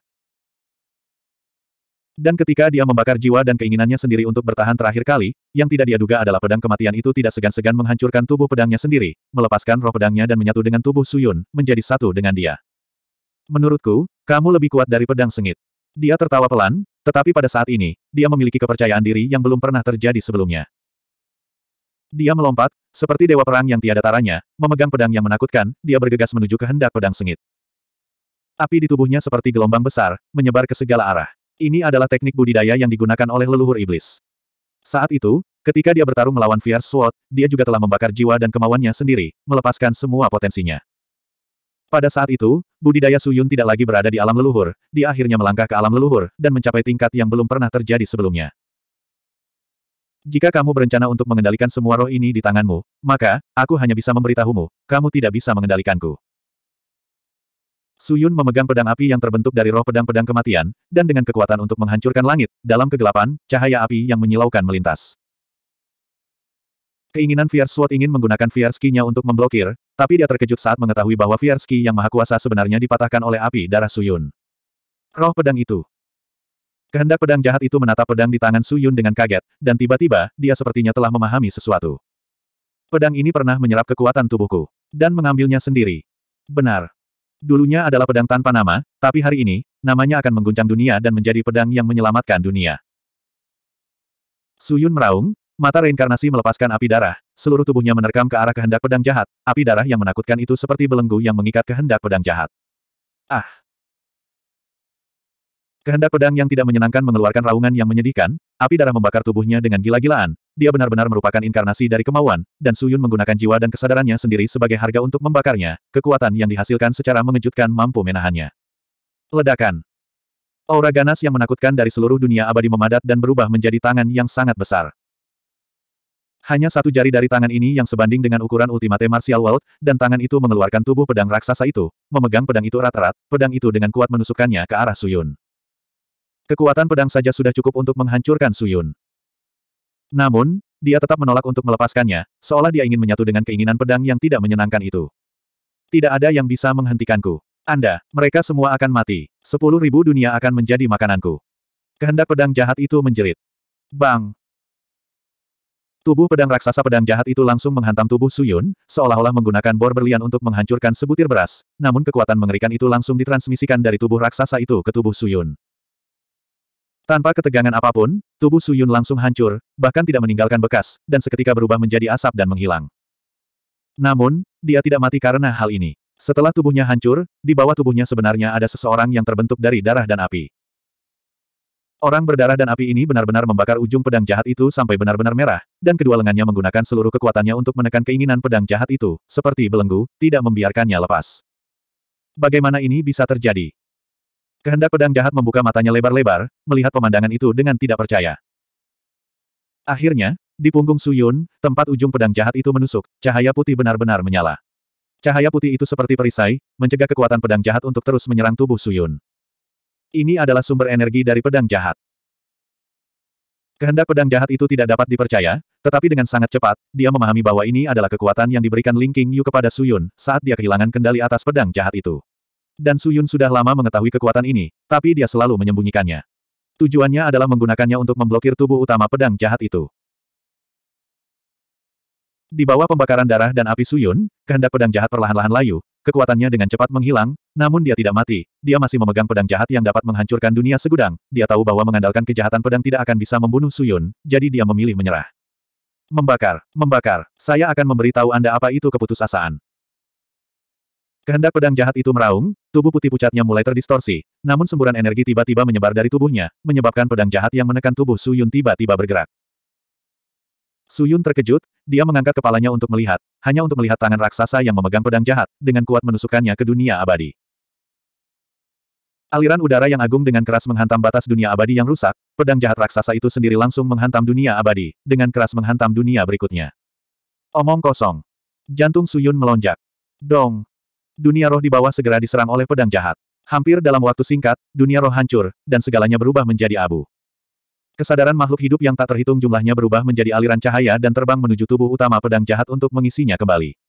Dan ketika dia membakar jiwa dan keinginannya sendiri untuk bertahan terakhir kali, yang tidak dia duga adalah pedang kematian itu tidak segan-segan menghancurkan tubuh pedangnya sendiri, melepaskan roh pedangnya dan menyatu dengan tubuh Suyun, menjadi satu dengan dia. Menurutku, kamu lebih kuat dari pedang sengit. Dia tertawa pelan, tetapi pada saat ini, dia memiliki kepercayaan diri yang belum pernah terjadi sebelumnya. Dia melompat, seperti dewa perang yang tiada taranya, memegang pedang yang menakutkan, dia bergegas menuju kehendak pedang sengit. Api di tubuhnya seperti gelombang besar, menyebar ke segala arah. Ini adalah teknik budidaya yang digunakan oleh leluhur iblis. Saat itu, ketika dia bertarung melawan Fierce Sword, dia juga telah membakar jiwa dan kemauannya sendiri, melepaskan semua potensinya. Pada saat itu, budidaya Suyun tidak lagi berada di alam leluhur, dia akhirnya melangkah ke alam leluhur, dan mencapai tingkat yang belum pernah terjadi sebelumnya. Jika kamu berencana untuk mengendalikan semua roh ini di tanganmu, maka, aku hanya bisa memberitahumu, kamu tidak bisa mengendalikanku. Suyun memegang pedang api yang terbentuk dari roh pedang-pedang kematian, dan dengan kekuatan untuk menghancurkan langit, dalam kegelapan, cahaya api yang menyilaukan melintas. Keinginan Fierce Sword ingin menggunakan Fierce Key-nya untuk memblokir, tapi dia terkejut saat mengetahui bahwa Fierce Key yang maha kuasa sebenarnya dipatahkan oleh api darah Suyun. Roh pedang itu. Kehendak pedang jahat itu menatap pedang di tangan Suyun dengan kaget, dan tiba-tiba, dia sepertinya telah memahami sesuatu. Pedang ini pernah menyerap kekuatan tubuhku. Dan mengambilnya sendiri. Benar. Dulunya adalah pedang tanpa nama, tapi hari ini, namanya akan mengguncang dunia dan menjadi pedang yang menyelamatkan dunia. Suyun meraung, mata reinkarnasi melepaskan api darah, seluruh tubuhnya menerkam ke arah kehendak pedang jahat, api darah yang menakutkan itu seperti belenggu yang mengikat kehendak pedang jahat. Ah! Kehendak pedang yang tidak menyenangkan mengeluarkan raungan yang menyedihkan, api darah membakar tubuhnya dengan gila-gilaan, dia benar-benar merupakan inkarnasi dari kemauan, dan Suyun menggunakan jiwa dan kesadarannya sendiri sebagai harga untuk membakarnya, kekuatan yang dihasilkan secara mengejutkan mampu menahannya. Ledakan Aura ganas yang menakutkan dari seluruh dunia abadi memadat dan berubah menjadi tangan yang sangat besar. Hanya satu jari dari tangan ini yang sebanding dengan ukuran ultimate martial world, dan tangan itu mengeluarkan tubuh pedang raksasa itu, memegang pedang itu erat-erat, pedang itu dengan kuat menusukkannya ke arah Suyun. Kekuatan pedang saja sudah cukup untuk menghancurkan Suyun. Namun, dia tetap menolak untuk melepaskannya, seolah dia ingin menyatu dengan keinginan pedang yang tidak menyenangkan itu. Tidak ada yang bisa menghentikanku. Anda, mereka semua akan mati. Sepuluh ribu dunia akan menjadi makananku. Kehendak pedang jahat itu menjerit. Bang! Tubuh pedang raksasa pedang jahat itu langsung menghantam tubuh Suyun, seolah-olah menggunakan bor berlian untuk menghancurkan sebutir beras, namun kekuatan mengerikan itu langsung ditransmisikan dari tubuh raksasa itu ke tubuh Suyun. Tanpa ketegangan apapun, tubuh Suyun langsung hancur, bahkan tidak meninggalkan bekas, dan seketika berubah menjadi asap dan menghilang. Namun, dia tidak mati karena hal ini. Setelah tubuhnya hancur, di bawah tubuhnya sebenarnya ada seseorang yang terbentuk dari darah dan api. Orang berdarah dan api ini benar-benar membakar ujung pedang jahat itu sampai benar-benar merah, dan kedua lengannya menggunakan seluruh kekuatannya untuk menekan keinginan pedang jahat itu, seperti belenggu, tidak membiarkannya lepas. Bagaimana ini bisa terjadi? Kehendak pedang jahat membuka matanya lebar-lebar, melihat pemandangan itu dengan tidak percaya. Akhirnya, di punggung Suyun, tempat ujung pedang jahat itu menusuk, cahaya putih benar-benar menyala. Cahaya putih itu seperti perisai, mencegah kekuatan pedang jahat untuk terus menyerang tubuh Suyun. Ini adalah sumber energi dari pedang jahat. Kehendak pedang jahat itu tidak dapat dipercaya, tetapi dengan sangat cepat, dia memahami bahwa ini adalah kekuatan yang diberikan Ling King Yu kepada Suyun saat dia kehilangan kendali atas pedang jahat itu. Dan Su Yun sudah lama mengetahui kekuatan ini, tapi dia selalu menyembunyikannya. Tujuannya adalah menggunakannya untuk memblokir tubuh utama pedang jahat itu. Di bawah pembakaran darah dan api Suyun, kehendak pedang jahat perlahan-lahan layu, kekuatannya dengan cepat menghilang, namun dia tidak mati, dia masih memegang pedang jahat yang dapat menghancurkan dunia segudang, dia tahu bahwa mengandalkan kejahatan pedang tidak akan bisa membunuh Suyun, jadi dia memilih menyerah. Membakar, membakar, saya akan memberitahu Anda apa itu keputusasaan. Kehendak pedang jahat itu meraung, tubuh putih pucatnya mulai terdistorsi, namun semburan energi tiba-tiba menyebar dari tubuhnya, menyebabkan pedang jahat yang menekan tubuh Suyun tiba-tiba bergerak. Suyun terkejut, dia mengangkat kepalanya untuk melihat, hanya untuk melihat tangan raksasa yang memegang pedang jahat, dengan kuat menusukkannya ke dunia abadi. Aliran udara yang agung dengan keras menghantam batas dunia abadi yang rusak, pedang jahat raksasa itu sendiri langsung menghantam dunia abadi, dengan keras menghantam dunia berikutnya. Omong kosong. Jantung Suyun melonjak. Dong dunia roh di bawah segera diserang oleh pedang jahat. Hampir dalam waktu singkat, dunia roh hancur, dan segalanya berubah menjadi abu. Kesadaran makhluk hidup yang tak terhitung jumlahnya berubah menjadi aliran cahaya dan terbang menuju tubuh utama pedang jahat untuk mengisinya kembali.